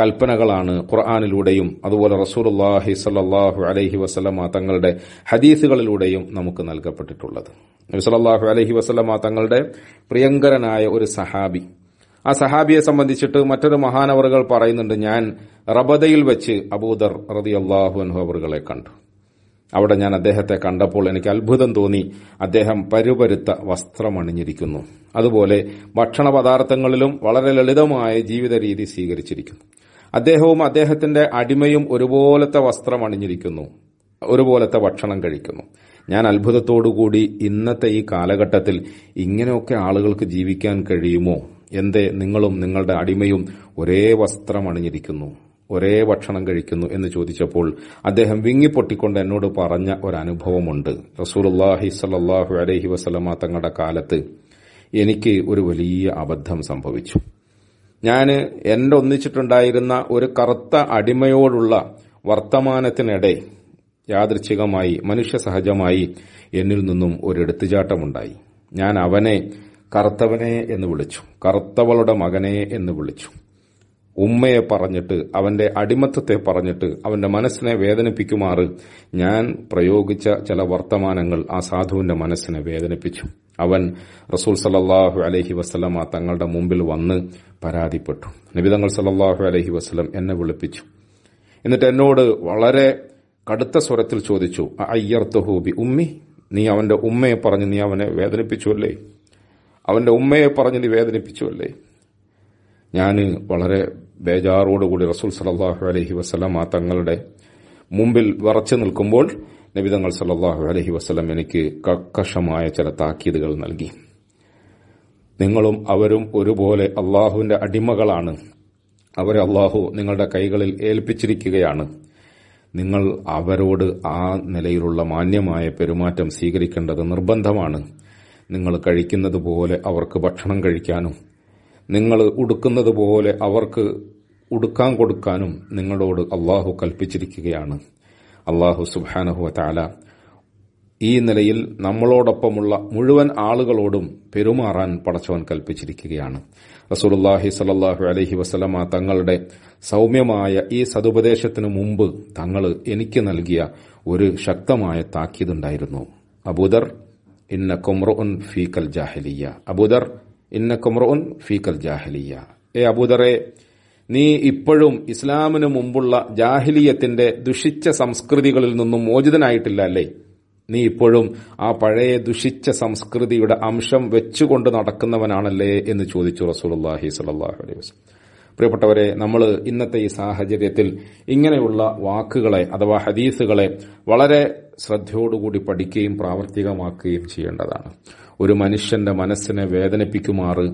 കൽപ്പനകളാണ് ഖുർആാനിലൂടെയും അതുപോലെ റസൂലുല്ലാഹി സല്ലാഹു അലഹി വസ്ലമ തങ്ങളുടെ ഹദീസുകളിലൂടെയും നമുക്ക് നൽകപ്പെട്ടിട്ടുള്ളത് നബി അലഹി വസ്ലമ തങ്ങളുടെ പ്രിയങ്കരനായ ഒരു സഹാബി ആ സഹാബിയെ സംബന്ധിച്ചിട്ട് മറ്റൊരു മഹാനവറുകൾ പറയുന്നുണ്ട് ഞാൻ റബദയിൽ വെച്ച് അബൂദർ റതി അള്ളാഹു അനുഭവറുകളെ കണ്ടു അവിടെ ഞാൻ അദ്ദേഹത്തെ കണ്ടപ്പോൾ എനിക്ക് അത്ഭുതം തോന്നി അദ്ദേഹം പരുപരുത്ത വസ്ത്രമണിഞ്ഞിരിക്കുന്നു അതുപോലെ ഭക്ഷണ പദാർത്ഥങ്ങളിലും വളരെ ലളിതമായ ജീവിത രീതി സ്വീകരിച്ചിരിക്കുന്നു അദ്ദേഹവും അദ്ദേഹത്തിന്റെ അടിമയും ഒരുപോലത്തെ വസ്ത്രം അണിഞ്ഞിരിക്കുന്നു ഒരുപോലത്തെ ഭക്ഷണം കഴിക്കുന്നു ഞാൻ അത്ഭുതത്തോടുകൂടി ഇന്നത്തെ ഈ കാലഘട്ടത്തിൽ ഇങ്ങനെയൊക്കെ ആളുകൾക്ക് ജീവിക്കാൻ കഴിയുമോ എന്തേ നിങ്ങളും നിങ്ങളുടെ അടിമയും ഒരേ വസ്ത്രം അണിഞ്ഞിരിക്കുന്നു ഒരേ ഭക്ഷണം കഴിക്കുന്നു എന്ന് ചോദിച്ചപ്പോൾ അദ്ദേഹം വിങ്ങിപ്പൊട്ടിക്കൊണ്ട് എന്നോട് പറഞ്ഞ ഒരനുഭവമുണ്ട് റസൂലുല്ലാഹി സല്ലാഹു അലഹി വസ്ലമ തങ്ങളുടെ കാലത്ത് എനിക്ക് ഒരു വലിയ അബദ്ധം സംഭവിച്ചു ഞാൻ എൻ്റെ ഒന്നിച്ചിട്ടുണ്ടായിരുന്ന ഒരു കറുത്ത അടിമയോടുള്ള വർത്തമാനത്തിനിടെ യാദൃച്ഛികമായി മനുഷ്യ സഹജമായി എന്നിൽ നിന്നും ഒരു എടുത്തുചാട്ടമുണ്ടായി ഞാൻ അവനെ കറുത്തവനെ എന്ന് വിളിച്ചു കറുത്തവളുടെ മകനെ എന്ന് വിളിച്ചു ഉമ്മയെ പറഞ്ഞിട്ട് അവന്റെ അടിമത്തത്തെ പറഞ്ഞിട്ട് അവന്റെ മനസ്സിനെ വേദനിപ്പിക്കുമാറ് ഞാൻ പ്രയോഗിച്ച ചില വർത്തമാനങ്ങൾ ആ സാധുവിന്റെ മനസ്സിനെ വേദനിപ്പിച്ചു അവൻ റസൂൽ സല്ലാഹു അലഹി വസ്ലമ തങ്ങളുടെ മുമ്പിൽ വന്ന് പരാതിപ്പെട്ടു നിബിതങ്ങൾ സല്ലാഹു അലഹി വസ്ലം എന്നെ വിളിപ്പിച്ചു എന്നിട്ട് എന്നോട് വളരെ കടുത്ത സ്വരത്തിൽ ചോദിച്ചു അയ്യർത്തുഹൂബി ഉമ്മി നീ അവന്റെ ഉമ്മയെ പറഞ്ഞ് നീ അവനെ വേദനിപ്പിച്ചു അല്ലേ അവൻ്റെ ഉമ്മയെ പറഞ്ഞ് നീ വേദനിപ്പിച്ചുവല്ലേ ഞാൻ വളരെ ബേജാറോടുകൂടി റസൂൽ സലാഹു അലഹി ആ തങ്ങളുടെ മുമ്പിൽ വിറച്ചു നിൽക്കുമ്പോൾ നബിതങ്ങൾ സല്ലാഹു അലഹി വസ്ലം എനിക്ക് കക്കഷമായ ചില താക്കീതുകൾ നൽകി നിങ്ങളും അവരും ഒരുപോലെ അള്ളാഹുവിന്റെ അടിമകളാണ് അവരെ അള്ളാഹു നിങ്ങളുടെ കൈകളിൽ ഏൽപ്പിച്ചിരിക്കുകയാണ് നിങ്ങൾ അവരോട് ആ നിലയിലുള്ള മാന്യമായ പെരുമാറ്റം സ്വീകരിക്കേണ്ടത് നിർബന്ധമാണ് നിങ്ങൾ കഴിക്കുന്നത് പോലെ അവർക്ക് ഭക്ഷണം കഴിക്കാനും നിങ്ങൾ ഉടുക്കുന്നത് പോലെ അവർക്ക് ഉടുക്കാൻ കൊടുക്കാനും നിങ്ങളോട് അള്ളാഹു കൽപ്പിച്ചിരിക്കുകയാണ് അള്ളാഹു സുബാനഹു താല ഈ നിലയിൽ നമ്മളോടൊപ്പമുള്ള മുഴുവൻ ആളുകളോടും പെരുമാറാൻ പടച്ചവൻ കൽപ്പിച്ചിരിക്കുകയാണ് റസൂലുല്ലാഹി സലാഹു അലഹി വസലമ തങ്ങളുടെ സൗമ്യമായ ഈ സതുപദേശത്തിനു മുമ്പ് തങ്ങൾ എനിക്ക് നൽകിയ ഒരു ശക്തമായ താക്കീതുണ്ടായിരുന്നു അബൂദർ ഇന്ന കൊമ്രുൻ ഫീക്കൽ ജാഹിലിയ അബൂദർ ഇന്ന കൊമ്രുൻ ഫീക്കൽ ജാഹിലിയ ഏ അബൂദറെ നീ ഇപ്പോഴും ഇസ്ലാമിനു മുമ്പുള്ള ജാഹിലിയത്തിന്റെ ദുഷിച്ച സംസ്കൃതികളിൽ നിന്നും മോചിതനായിട്ടില്ല അല്ലേ നീ ഇപ്പോഴും ആ പഴയ ദുഷിച്ച സംസ്കൃതിയുടെ അംശം വെച്ചുകൊണ്ട് നടക്കുന്നവനാണല്ലേ എന്ന് ചോദിച്ചു റസൂലുല്ലാഹി സലാഹു അലൈഹി വസ്ലം പ്രിയപ്പെട്ടവരെ നമ്മൾ ഇന്നത്തെ ഈ സാഹചര്യത്തിൽ ഇങ്ങനെയുള്ള വാക്കുകളെ അഥവാ ഹദീസുകളെ വളരെ ശ്രദ്ധയോടുകൂടി പഠിക്കുകയും പ്രാവർത്തികമാക്കുകയും ചെയ്യേണ്ടതാണ് ഒരു മനുഷ്യന്റെ മനസ്സിനെ വേദനിപ്പിക്കുമാറ്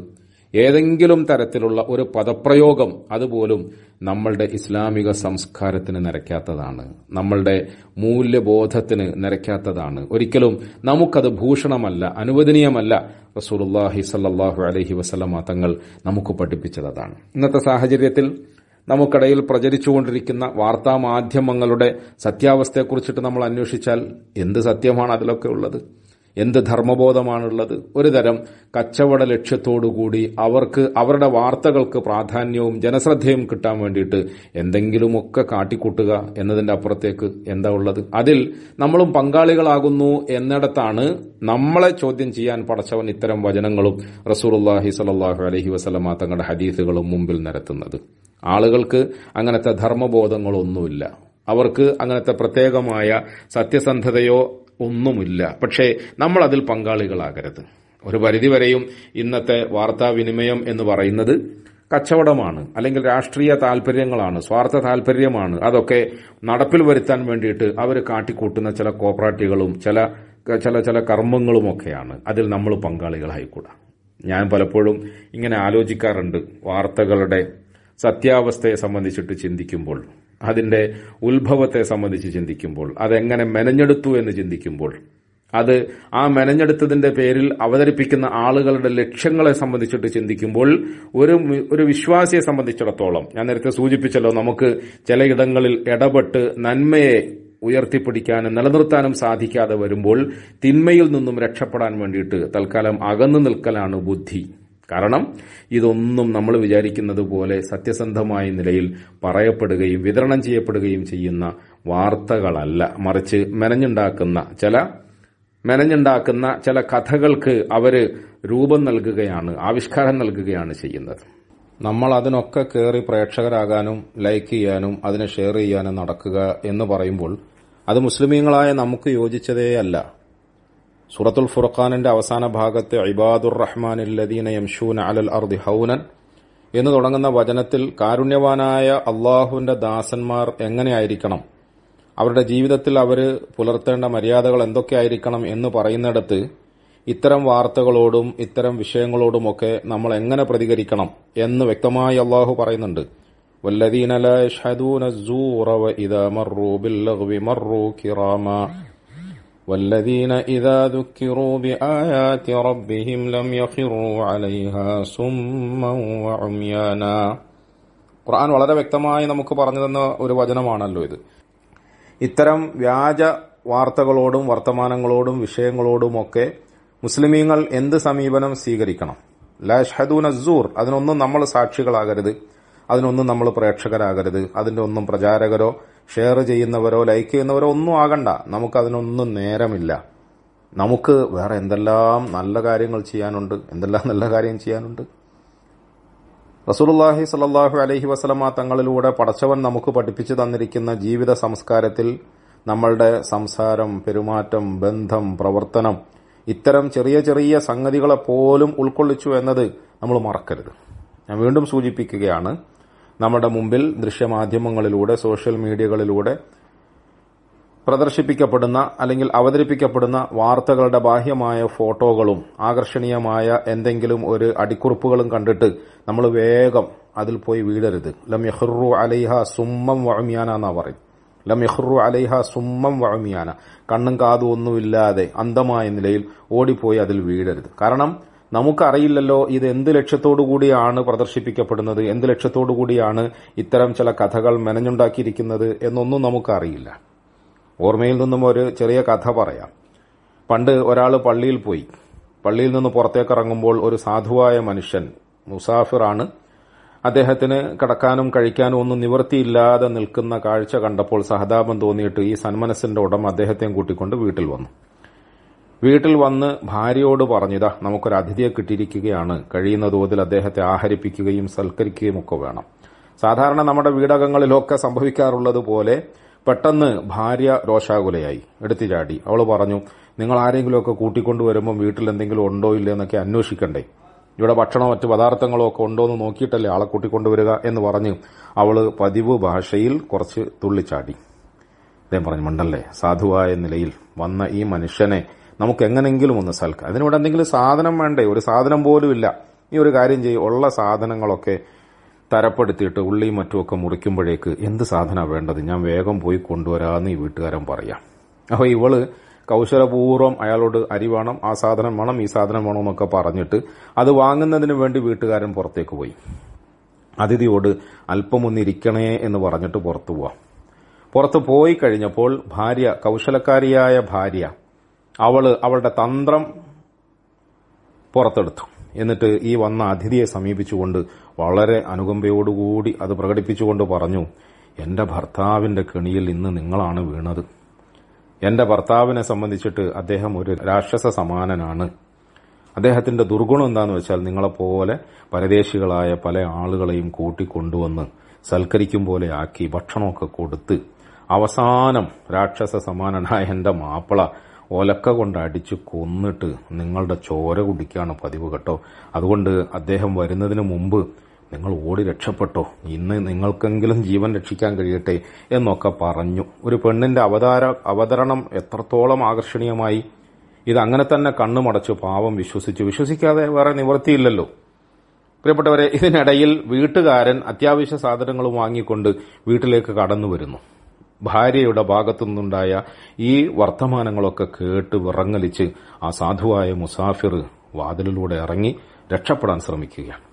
ഏതെങ്കിലും തരത്തിലുള്ള ഒരു പദപ്രയോഗം അതുപോലും നമ്മളുടെ ഇസ്ലാമിക സംസ്കാരത്തിന് നിരക്കാത്തതാണ് നമ്മളുടെ മൂല്യബോധത്തിന് നിരക്കാത്തതാണ് ഒരിക്കലും നമുക്കത് ഭൂഷണമല്ല അനുവദനീയമല്ല റസൂലുല്ലാഹി സല്ലാഹു അലഹി വസ്ലമ തങ്ങൾ നമുക്ക് പഠിപ്പിച്ചതാണ് ഇന്നത്തെ സാഹചര്യത്തിൽ നമുക്കിടയിൽ പ്രചരിച്ചുകൊണ്ടിരിക്കുന്ന വാർത്താ മാധ്യമങ്ങളുടെ സത്യാവസ്ഥയെക്കുറിച്ചിട്ട് നമ്മൾ അന്വേഷിച്ചാൽ എന്ത് സത്യമാണ് അതിലൊക്കെ ഉള്ളത് എന്ത് ധർമ്മബോധമാണുള്ളത് ഒരു തരം കച്ചവട ലക്ഷ്യത്തോടുകൂടി അവർക്ക് അവരുടെ വാർത്തകൾക്ക് പ്രാധാന്യവും ജനശ്രദ്ധയും കിട്ടാൻ വേണ്ടിയിട്ട് എന്തെങ്കിലുമൊക്കെ കാട്ടിക്കൂട്ടുക എന്നതിൻ്റെ അപ്പുറത്തേക്ക് എന്താ ഉള്ളത് അതിൽ നമ്മളും പങ്കാളികളാകുന്നു എന്നിടത്താണ് നമ്മളെ ചോദ്യം ചെയ്യാൻ പടച്ചവൻ ഇത്തരം വചനങ്ങളും റസൂർല്ലാഹി സലാഹു അലഹി വസ്ലമ തങ്ങളുടെ ഹദീസുകളും മുമ്പിൽ നിരത്തുന്നത് ആളുകൾക്ക് അങ്ങനത്തെ ധർമ്മബോധങ്ങളൊന്നുമില്ല അവർക്ക് അങ്ങനത്തെ പ്രത്യേകമായ സത്യസന്ധതയോ ഒന്നുമില്ല പക്ഷേ നമ്മൾ അതിൽ പങ്കാളികളാകരുത് ഒരു പരിധിവരെയും ഇന്നത്തെ വാർത്താവിനിമയം എന്ന് പറയുന്നത് കച്ചവടമാണ് അല്ലെങ്കിൽ രാഷ്ട്രീയ താല്പര്യങ്ങളാണ് സ്വാർത്ഥ താല്പര്യമാണ് അതൊക്കെ നടപ്പിൽ വരുത്താൻ വേണ്ടിയിട്ട് അവർ കാട്ടിക്കൂട്ടുന്ന ചില കോപ്പറേറ്റീവുകളും ചില ചില ചില കർമ്മങ്ങളുമൊക്കെയാണ് അതിൽ നമ്മൾ പങ്കാളികളായിക്കൂടാ ഞാൻ പലപ്പോഴും ഇങ്ങനെ ആലോചിക്കാറുണ്ട് വാർത്തകളുടെ സത്യാവസ്ഥയെ സംബന്ധിച്ചിട്ട് ചിന്തിക്കുമ്പോൾ അതിൻ്റെ ഉത്ഭവത്തെ സംബന്ധിച്ച് ചിന്തിക്കുമ്പോൾ അതെങ്ങനെ മെനഞ്ഞെടുത്തു എന്ന് ചിന്തിക്കുമ്പോൾ അത് ആ മെനഞ്ഞെടുത്തതിന്റെ പേരിൽ അവതരിപ്പിക്കുന്ന ആളുകളുടെ ലക്ഷ്യങ്ങളെ സംബന്ധിച്ചിട്ട് ചിന്തിക്കുമ്പോൾ ഒരു ഒരു വിശ്വാസിയെ സംബന്ധിച്ചിടത്തോളം ഞാൻ നേരത്തെ സൂചിപ്പിച്ചല്ലോ നമുക്ക് ചിലയിടങ്ങളിൽ ഇടപെട്ട് നന്മയെ ഉയർത്തിപ്പിടിക്കാനും നിലനിർത്താനും സാധിക്കാതെ വരുമ്പോൾ തിന്മയിൽ നിന്നും രക്ഷപ്പെടാൻ വേണ്ടിയിട്ട് തൽക്കാലം അകന്നു നിൽക്കലാണ് ബുദ്ധി കാരണം ഇതൊന്നും നമ്മൾ വിചാരിക്കുന്നത് പോലെ സത്യസന്ധമായ നിലയിൽ പറയപ്പെടുകയും വിതരണം ചെയ്യപ്പെടുകയും ചെയ്യുന്ന വാർത്തകളല്ല മറിച്ച് മെനഞ്ഞുണ്ടാക്കുന്ന ചില മെനഞ്ഞുണ്ടാക്കുന്ന ചില കഥകൾക്ക് അവർ രൂപം നൽകുകയാണ് ആവിഷ്കാരം നൽകുകയാണ് ചെയ്യുന്നത് നമ്മൾ അതിനൊക്കെ കയറി പ്രേക്ഷകരാകാനും ലൈക്ക് ചെയ്യാനും അതിനെ ഷെയർ ചെയ്യാനും നടക്കുക എന്ന് പറയുമ്പോൾ അത് മുസ്ലിമീങ്ങളായ നമുക്ക് യോജിച്ചതേ അല്ല സൂറത്തുൽ ഫുർഖാനിന്റെ അവസാന ഭാഗത്ത് ഇബാദുർ റഹ്മാൻ ലദീന യംഷൂൻ അലൽ അർദി ഹൌനൻ എന്ന് തുടങ്ങുന്ന വചനത്തിൽ കാരുണ്യവാനായ അള്ളാഹുവിന്റെ ദാസന്മാർ എങ്ങനെയായിരിക്കണം അവരുടെ ജീവിതത്തിൽ അവർ പുലർത്തേണ്ട മര്യാദകൾ എന്തൊക്കെയായിരിക്കണം എന്ന് പറയുന്നിടത്ത് ഇത്തരം വാർത്തകളോടും ഇത്തരം വിഷയങ്ങളോടുമൊക്കെ നമ്മൾ എങ്ങനെ പ്രതികരിക്കണം എന്ന് വ്യക്തമായി അള്ളാഹു പറയുന്നുണ്ട് വല്ലദീന ലാ യഷ്ഹദൂന الزور وإذا مروا والذين إذا ذكروا بآيات ربهم لم يخروا عليها سما وعميانا ഖുർആൻ വളരെ വ്യക്തമായി നമുക്ക് പറഞ്ഞു തന്ന ഒരു വചനമാണല്ലോ ഇത് ഇത്തരം വ്യാജ വാർത്തകളോടും വർത്തമാനങ്ങളോടും വിഷയങ്ങളോടുമൊക്കെ മുസ്ലിമീങ്ങൾ എന്ത് സമീപനം സ്വീകരിക്കണം ലഷ്ഹദൂൻ അസൂർ അതിനൊന്നും നമ്മൾ സാക്ഷികളാകരുത് അതിനൊന്നും നമ്മൾ പ്രേക്ഷകരാകരുത് അതിൻ്റെ ഒന്നും പ്രചാരകരോ ഷെയർ ചെയ്യുന്നവരോ ലൈക്ക് ചെയ്യുന്നവരോ ഒന്നും ആകണ്ട നമുക്കതിനൊന്നും നേരമില്ല നമുക്ക് വേറെ എന്തെല്ലാം നല്ല കാര്യങ്ങൾ ചെയ്യാനുണ്ട് എന്തെല്ലാം നല്ല കാര്യം ചെയ്യാനുണ്ട് റസൂലുല്ലാഹി സല്ലാഹു അലഹി വസ്ലമ തങ്ങളിലൂടെ പടച്ചവൻ നമുക്ക് പഠിപ്പിച്ചു തന്നിരിക്കുന്ന ജീവിത സംസ്കാരത്തിൽ നമ്മളുടെ സംസാരം പെരുമാറ്റം ബന്ധം പ്രവർത്തനം ഇത്തരം ചെറിയ ചെറിയ സംഗതികളെ പോലും ഉൾക്കൊള്ളിച്ചു എന്നത് നമ്മൾ മറക്കരുത് ഞാൻ വീണ്ടും സൂചിപ്പിക്കുകയാണ് നമ്മുടെ മുമ്പിൽ ദൃശ്യമാധ്യമങ്ങളിലൂടെ സോഷ്യൽ മീഡിയകളിലൂടെ പ്രദർശിപ്പിക്കപ്പെടുന്ന അല്ലെങ്കിൽ അവതരിപ്പിക്കപ്പെടുന്ന വാർത്തകളുടെ ബാഹ്യമായ ഫോട്ടോകളും ആകർഷണീയമായ എന്തെങ്കിലും ഒരു അടിക്കുറിപ്പുകളും കണ്ടിട്ട് നമ്മൾ വേഗം അതിൽ പോയി വീഴരുത് ലം യഹ്റു അലൈഹ സുമ്മം വഴമിയാന എന്നാ പറയും ലം യഹ്റു അലൈഹ സുമ്മം വഴമിയാന കണ്ണും കാതും ഒന്നുമില്ലാതെ അന്ധമായ നിലയിൽ ഓടിപ്പോയി അതിൽ വീഴരുത് കാരണം നമുക്കറിയില്ലല്ലോ ഇത് എന്ത് ലക്ഷ്യത്തോടു കൂടിയാണ് പ്രദർശിപ്പിക്കപ്പെടുന്നത് എന്ത് ലക്ഷ്യത്തോടു കൂടിയാണ് ഇത്തരം ചില കഥകൾ മെനഞ്ഞുണ്ടാക്കിയിരിക്കുന്നത് എന്നൊന്നും നമുക്കറിയില്ല ഓർമ്മയിൽ നിന്നും ഒരു ചെറിയ കഥ പറയാം പണ്ട് ഒരാൾ പള്ളിയിൽ പോയി പള്ളിയിൽ നിന്ന് പുറത്തേക്ക് ഇറങ്ങുമ്പോൾ ഒരു സാധുവായ മനുഷ്യൻ മുസാഫിറാണ് അദ്ദേഹത്തിന് കടക്കാനും കഴിക്കാനും ഒന്നും നിവൃത്തിയില്ലാതെ നിൽക്കുന്ന കാഴ്ച കണ്ടപ്പോൾ സഹതാപം തോന്നിയിട്ട് ഈ സന്മനസ്സിന്റെ ഉടമ അദ്ദേഹത്തെയും കൂട്ടിക്കൊണ്ട് വീട്ടിൽ വന്നു വീട്ടിൽ വന്ന് ഭാര്യയോട് പറഞ്ഞിതാ നമുക്കൊരു അതിഥിയെ കിട്ടിയിരിക്കുകയാണ് കഴിയുന്ന തോതിൽ അദ്ദേഹത്തെ ആഹരിപ്പിക്കുകയും സൽക്കരിക്കുകയും ഒക്കെ വേണം സാധാരണ നമ്മുടെ വീടകങ്ങളിലൊക്കെ സംഭവിക്കാറുള്ളത് പോലെ പെട്ടെന്ന് ഭാര്യ രോഷാകുലയായി എടുത്തു ചാടി അവൾ പറഞ്ഞു നിങ്ങൾ ആരെങ്കിലുമൊക്കെ വരുമ്പോൾ വീട്ടിൽ എന്തെങ്കിലും ഉണ്ടോ ഇല്ലേ എന്നൊക്കെ അന്വേഷിക്കണ്ടേ ഇവിടെ ഭക്ഷണം മറ്റ് പദാർത്ഥങ്ങളോ ഒക്കെ ഉണ്ടോ എന്ന് നോക്കിയിട്ടല്ലേ ആളെ കൂട്ടിക്കൊണ്ടുവരിക എന്ന് പറഞ്ഞ് അവൾ പതിവ് ഭാഷയിൽ കുറച്ച് തുള്ളിച്ചാടി അദ്ദേഹം പറഞ്ഞു മണ്ടല്ലേ സാധുവായ നിലയിൽ വന്ന ഈ മനുഷ്യനെ നമുക്ക് എങ്ങനെങ്കിലും ഒന്ന് സൽക്ക അതിനിവിടെ എന്തെങ്കിലും സാധനം വേണ്ടേ ഒരു സാധനം പോലും ഇല്ല ഈ ഒരു കാര്യം ചെയ്യും ഉള്ള സാധനങ്ങളൊക്കെ തരപ്പെടുത്തിയിട്ട് ഉള്ളിയും മറ്റുമൊക്കെ മുറിക്കുമ്പോഴേക്ക് എന്ത് സാധനമാണ് വേണ്ടത് ഞാൻ വേഗം പോയി കൊണ്ടുവരാമെന്ന് ഈ വീട്ടുകാരൻ പറയാം അപ്പോൾ ഇവള് കൗശലപൂർവ്വം അയാളോട് അരി വേണം ആ സാധനം വേണം ഈ സാധനം വേണം എന്നൊക്കെ പറഞ്ഞിട്ട് അത് വാങ്ങുന്നതിന് വേണ്ടി വീട്ടുകാരൻ പുറത്തേക്ക് പോയി അതിഥിയോട് അല്പമൊന്നിരിക്കണേ എന്ന് പറഞ്ഞിട്ട് പുറത്തു പോവാം പുറത്ത് പോയി കഴിഞ്ഞപ്പോൾ ഭാര്യ കൗശലക്കാരിയായ ഭാര്യ അവൾ അവളുടെ തന്ത്രം പുറത്തെടുത്തു എന്നിട്ട് ഈ വന്ന അതിഥിയെ സമീപിച്ചുകൊണ്ട് വളരെ അനുകമ്പയോടുകൂടി അത് പ്രകടിപ്പിച്ചുകൊണ്ട് പറഞ്ഞു എൻ്റെ ഭർത്താവിൻ്റെ കെണിയിൽ ഇന്ന് നിങ്ങളാണ് വീണത് എൻ്റെ ഭർത്താവിനെ സംബന്ധിച്ചിട്ട് അദ്ദേഹം ഒരു രാക്ഷസ സമാനനാണ് അദ്ദേഹത്തിന്റെ ദുർഗുണം എന്താന്ന് വെച്ചാൽ നിങ്ങളെപ്പോലെ പരദേശികളായ പല ആളുകളെയും കൂട്ടിക്കൊണ്ടുവന്ന് സൽക്കരിക്കും പോലെ ആക്കി ഭക്ഷണമൊക്കെ കൊടുത്ത് അവസാനം രാക്ഷസ സമാനനായ എൻ്റെ മാപ്പിള ഒലക്ക കൊണ്ട് കൊന്നിട്ട് നിങ്ങളുടെ ചോര കുടിക്കുകയാണ് പതിവ് കേട്ടോ അതുകൊണ്ട് അദ്ദേഹം വരുന്നതിന് മുമ്പ് നിങ്ങൾ ഓടി രക്ഷപ്പെട്ടോ ഇന്ന് നിങ്ങൾക്കെങ്കിലും ജീവൻ രക്ഷിക്കാൻ കഴിയട്ടെ എന്നൊക്കെ പറഞ്ഞു ഒരു പെണ്ണിന്റെ അവതാര അവതരണം എത്രത്തോളം ആകർഷണീയമായി ഇത് അങ്ങനെ തന്നെ കണ്ണു മടച്ചു പാവം വിശ്വസിച്ചു വിശ്വസിക്കാതെ വേറെ നിവൃത്തിയില്ലല്ലോ പ്രിയപ്പെട്ടവരെ ഇതിനിടയിൽ വീട്ടുകാരൻ അത്യാവശ്യ സാധനങ്ങളും വാങ്ങിക്കൊണ്ട് വീട്ടിലേക്ക് കടന്നു വരുന്നു ഭാര്യയുടെ ഭാഗത്തുനിന്നുണ്ടായ ഈ വർത്തമാനങ്ങളൊക്കെ കേട്ട് വിറങ്ങലിച്ച് ആ സാധുവായ മുസാഫിർ വാതിലിലൂടെ ഇറങ്ങി രക്ഷപ്പെടാൻ ശ്രമിക്കുകയാണ്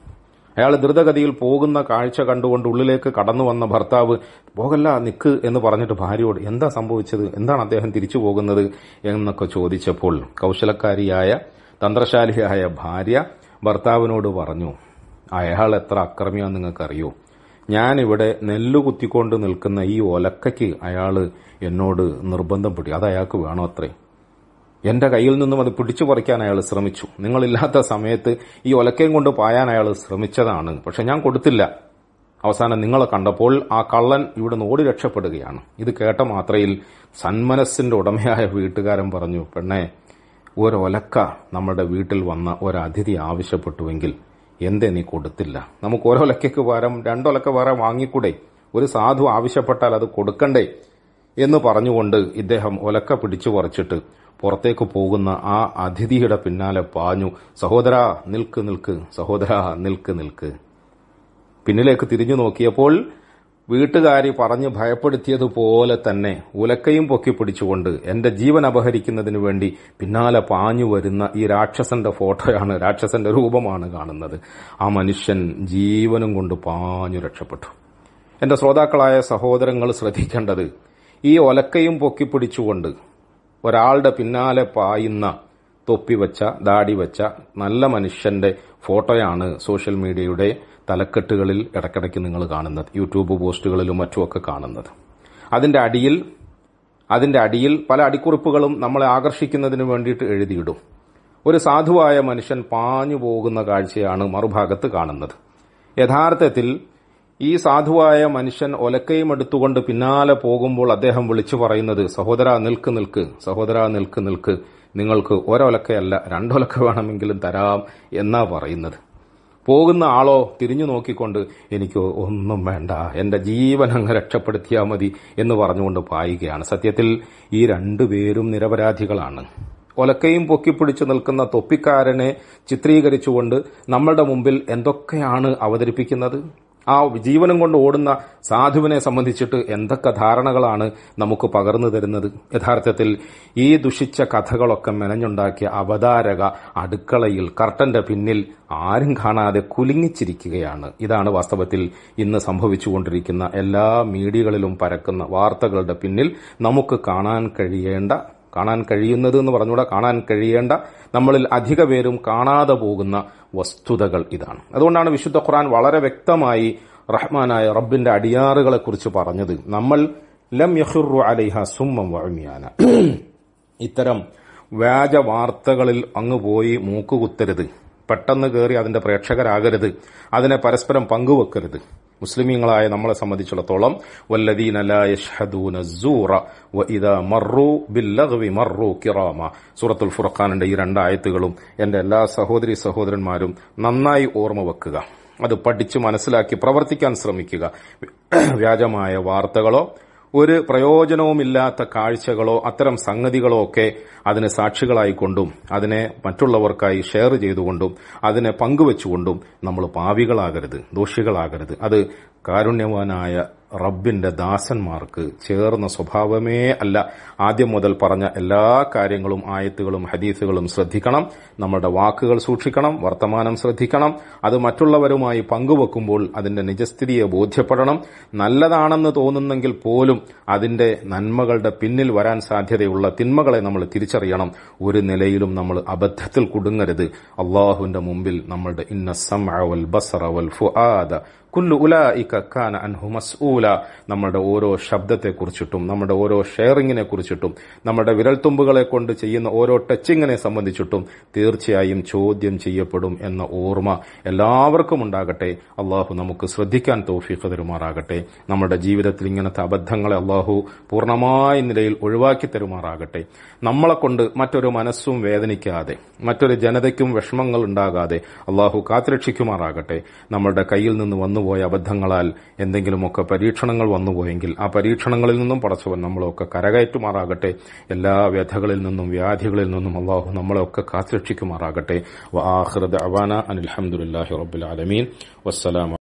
അയാൾ ദ്രുതഗതിയിൽ പോകുന്ന കാഴ്ച കണ്ടുകൊണ്ട് ഉള്ളിലേക്ക് കടന്നു വന്ന ഭർത്താവ് പോകല്ല നിക്ക് എന്ന് പറഞ്ഞിട്ട് ഭാര്യയോട് എന്താ സംഭവിച്ചത് എന്താണ് അദ്ദേഹം തിരിച്ചു പോകുന്നത് എന്നൊക്കെ ചോദിച്ചപ്പോൾ കൗശലക്കാരിയായ തന്ത്രശാലിയായ ഭാര്യ ഭർത്താവിനോട് പറഞ്ഞു അയാൾ എത്ര അക്രമിയാണെന്ന് നിങ്ങൾക്കറിയോ ഞാനിവിടെ നെല്ല് കുത്തിക്കൊണ്ട് നിൽക്കുന്ന ഈ ഒലക്കയ്ക്ക് അയാൾ എന്നോട് നിർബന്ധം പിടി അത് അയാൾക്ക് വേണോ അത്രേ എന്റെ കയ്യിൽ നിന്നും അത് പിടിച്ചു പറിക്കാൻ അയാൾ ശ്രമിച്ചു നിങ്ങളില്ലാത്ത സമയത്ത് ഈ ഒലക്കയും കൊണ്ട് പായാൻ അയാൾ ശ്രമിച്ചതാണ് പക്ഷെ ഞാൻ കൊടുത്തില്ല അവസാനം നിങ്ങളെ കണ്ടപ്പോൾ ആ കള്ളൻ ഇവിടെ ഓടി രക്ഷപ്പെടുകയാണ് ഇത് കേട്ട മാത്രയിൽ സന്മനസ്സിൻ്റെ ഉടമയായ വീട്ടുകാരൻ പറഞ്ഞു പെണ്ണെ ഒരൊലക്ക നമ്മുടെ വീട്ടിൽ വന്ന ഒരതിഥി ആവശ്യപ്പെട്ടുവെങ്കിൽ എന്തേ നീ കൊടുത്തില്ല നമുക്ക് ലക്കയ്ക്ക് പകരം രണ്ടൊലക്ക വേറെ വാങ്ങിക്കൂടെ ഒരു സാധു ആവശ്യപ്പെട്ടാൽ അത് കൊടുക്കണ്ടേ എന്ന് പറഞ്ഞുകൊണ്ട് ഇദ്ദേഹം ഒലക്ക പിടിച്ചു പറിച്ചിട്ട് പുറത്തേക്ക് പോകുന്ന ആ അതിഥിയുടെ പിന്നാലെ പാഞ്ഞു സഹോദരാ നിൽക്ക് നിൽക്ക് സഹോദരാ നിൽക്ക് നിൽക്ക് പിന്നിലേക്ക് തിരിഞ്ഞു നോക്കിയപ്പോൾ വീട്ടുകാരി പറഞ്ഞു ഭയപ്പെടുത്തിയതുപോലെ തന്നെ ഉലക്കയും പൊക്കി പിടിച്ചുകൊണ്ട് എന്റെ ജീവൻ അപഹരിക്കുന്നതിന് വേണ്ടി പിന്നാലെ പാഞ്ഞു വരുന്ന ഈ രാക്ഷസന്റെ ഫോട്ടോയാണ് രാക്ഷസന്റെ രൂപമാണ് കാണുന്നത് ആ മനുഷ്യൻ ജീവനും കൊണ്ട് പാഞ്ഞു രക്ഷപ്പെട്ടു എന്റെ ശ്രോതാക്കളായ സഹോദരങ്ങൾ ശ്രദ്ധിക്കേണ്ടത് ഈ ഒലക്കയും പൊക്കി പിടിച്ചുകൊണ്ട് ഒരാളുടെ പിന്നാലെ പായുന്ന തൊപ്പി വെച്ച ദാടി വെച്ച നല്ല മനുഷ്യന്റെ ഫോട്ടോയാണ് സോഷ്യൽ മീഡിയയുടെ തലക്കെട്ടുകളിൽ ഇടയ്ക്കിടയ്ക്ക് നിങ്ങൾ കാണുന്നത് യൂട്യൂബ് പോസ്റ്റുകളിലും മറ്റുമൊക്കെ കാണുന്നത് അതിൻ്റെ അടിയിൽ അതിൻ്റെ അടിയിൽ പല അടിക്കുറിപ്പുകളും നമ്മളെ ആകർഷിക്കുന്നതിന് വേണ്ടിയിട്ട് എഴുതിയിടും ഒരു സാധുവായ മനുഷ്യൻ പാഞ്ഞു പോകുന്ന കാഴ്ചയാണ് മറുഭാഗത്ത് കാണുന്നത് യഥാർത്ഥത്തിൽ ഈ സാധുവായ മനുഷ്യൻ ഒലക്കയും എടുത്തുകൊണ്ട് പിന്നാലെ പോകുമ്പോൾ അദ്ദേഹം വിളിച്ചു പറയുന്നത് സഹോദര നിൽക്ക് നിൽക്ക് സഹോദര നിൽക്ക് നിൽക്ക് നിങ്ങൾക്ക് ഒരൊലക്കയല്ല രണ്ടൊലക്ക വേണമെങ്കിലും തരാം എന്നാ പറയുന്നത് പോകുന്ന ആളോ തിരിഞ്ഞു നോക്കിക്കൊണ്ട് എനിക്ക് ഒന്നും വേണ്ട എൻ്റെ ജീവൻ അങ്ങ് രക്ഷപ്പെടുത്തിയാൽ മതി എന്ന് പറഞ്ഞുകൊണ്ട് പായുകയാണ് സത്യത്തിൽ ഈ രണ്ടുപേരും നിരപരാധികളാണ് ഒലക്കയും പൊക്കിപ്പിടിച്ചു നിൽക്കുന്ന തൊപ്പിക്കാരനെ ചിത്രീകരിച്ചുകൊണ്ട് നമ്മളുടെ മുമ്പിൽ എന്തൊക്കെയാണ് അവതരിപ്പിക്കുന്നത് ആ ജീവനും കൊണ്ട് ഓടുന്ന സാധുവിനെ സംബന്ധിച്ചിട്ട് എന്തൊക്കെ ധാരണകളാണ് നമുക്ക് പകർന്നു തരുന്നത് യഥാർത്ഥത്തിൽ ഈ ദുഷിച്ച കഥകളൊക്കെ മെനഞ്ഞുണ്ടാക്കിയ അവതാരക അടുക്കളയിൽ കർട്ടന്റെ പിന്നിൽ ആരും കാണാതെ കുലുങ്ങിച്ചിരിക്കുകയാണ് ഇതാണ് വാസ്തവത്തിൽ ഇന്ന് സംഭവിച്ചുകൊണ്ടിരിക്കുന്ന എല്ലാ മീഡിയകളിലും പരക്കുന്ന വാർത്തകളുടെ പിന്നിൽ നമുക്ക് കാണാൻ കഴിയേണ്ട കാണാൻ കഴിയുന്നത് എന്ന് പറഞ്ഞുകൂടെ കാണാൻ കഴിയേണ്ട നമ്മളിൽ അധിക പേരും കാണാതെ പോകുന്ന വസ്തുതകൾ ഇതാണ് അതുകൊണ്ടാണ് വിശുദ്ധ ഖുർആൻ വളരെ വ്യക്തമായി റഹ്മാനായ റബ്ബിന്റെ കുറിച്ച് പറഞ്ഞത് നമ്മൾ ലം യഹുറു അലൈഹ സുമ്മം വഴമിയാന ഇത്തരം വ്യാജ വാർത്തകളിൽ അങ്ങ് പോയി മൂക്കുകുത്തരുത് പെട്ടെന്ന് കയറി അതിന്റെ പ്രേക്ഷകരാകരുത് അതിനെ പരസ്പരം പങ്കുവെക്കരുത് മുസ്ലിമീങ്ങളായ നമ്മളെ സംബന്ധിച്ചിടത്തോളം സൂറത്തുൽ ഫുറഖാനിന്റെ ഈ രണ്ടായത്തുകളും എന്റെ എല്ലാ സഹോദരി സഹോദരന്മാരും നന്നായി ഓർമ്മ വെക്കുക അത് പഠിച്ച് മനസ്സിലാക്കി പ്രവർത്തിക്കാൻ ശ്രമിക്കുക വ്യാജമായ വാർത്തകളോ ഒരു പ്രയോജനവുമില്ലാത്ത കാഴ്ചകളോ അത്തരം സംഗതികളോ ഒക്കെ അതിന് സാക്ഷികളായിക്കൊണ്ടും അതിനെ മറ്റുള്ളവർക്കായി ഷെയർ ചെയ്തുകൊണ്ടും അതിനെ പങ്കുവെച്ചുകൊണ്ടും നമ്മൾ പാവികളാകരുത് ദോഷികളാകരുത് അത് കാരുണ്യവാനായ റബ്ബിന്റെ ദാസന്മാർക്ക് ചേർന്ന സ്വഭാവമേ അല്ല ആദ്യം മുതൽ പറഞ്ഞ എല്ലാ കാര്യങ്ങളും ആയത്തുകളും ഹദീസുകളും ശ്രദ്ധിക്കണം നമ്മുടെ വാക്കുകൾ സൂക്ഷിക്കണം വർത്തമാനം ശ്രദ്ധിക്കണം അത് മറ്റുള്ളവരുമായി പങ്കുവെക്കുമ്പോൾ അതിന്റെ നിജസ്ഥിതിയെ ബോധ്യപ്പെടണം നല്ലതാണെന്ന് തോന്നുന്നെങ്കിൽ പോലും അതിന്റെ നന്മകളുടെ പിന്നിൽ വരാൻ സാധ്യതയുള്ള തിന്മകളെ നമ്മൾ തിരിച്ചറിയണം ഒരു നിലയിലും നമ്മൾ അബദ്ധത്തിൽ കുടുങ്ങരുത് അള്ളാഹുവിന്റെ മുമ്പിൽ നമ്മളുടെ ഇന്ന അവൽ വൽ ബസറ വൽ ഫുആദ കുല്ലു ഉലായിക്ക കാന അൻഹു മസ്ഊല നമ്മുടെ ഓരോ ശബ്ദത്തെക്കുറിച്ചിട്ടും നമ്മുടെ ഓരോ ഷെയറിങ്ങിനെ കുറിച്ചിട്ടും നമ്മുടെ വിരൽത്തുമ്പുകളെ കൊണ്ട് ചെയ്യുന്ന ഓരോ ടച്ചിങ്ങിനെ സംബന്ധിച്ചിട്ടും തീർച്ചയായും ചോദ്യം ചെയ്യപ്പെടും എന്ന ഓർമ്മ എല്ലാവർക്കും ഉണ്ടാകട്ടെ അള്ളാഹു നമുക്ക് ശ്രദ്ധിക്കാൻ തോഫീഖ് തരുമാറാകട്ടെ നമ്മുടെ ജീവിതത്തിൽ ഇങ്ങനത്തെ അബദ്ധങ്ങളെ അള്ളാഹു പൂർണ്ണമായ നിലയിൽ ഒഴിവാക്കി തരുമാറാകട്ടെ നമ്മളെ കൊണ്ട് മറ്റൊരു മനസ്സും വേദനിക്കാതെ മറ്റൊരു ജനതയ്ക്കും വിഷമങ്ങൾ ഉണ്ടാകാതെ അള്ളാഹു കാത്തുരക്ഷിക്കുമാറാകട്ടെ നമ്മുടെ കയ്യിൽ നിന്ന് വന്നു വന്നുപോയ അബദ്ധങ്ങളാൽ എന്തെങ്കിലുമൊക്കെ പരീക്ഷണങ്ങൾ വന്നുപോയെങ്കിൽ ആ പരീക്ഷണങ്ങളിൽ നിന്നും പടച്ചവൻ നമ്മളൊക്കെ കരകയറ്റുമാറാകട്ടെ എല്ലാ വ്യഥകളിൽ നിന്നും വ്യാധികളിൽ നിന്നും അള്ളാഹു നമ്മളെയൊക്കെ കാത്തുരക്ഷിക്കുമാറാകട്ടെ വാഹൃദ് അവാന അനിൽഹമുല്ലാഹി റബുലാലമീൻ വസ്സലാമ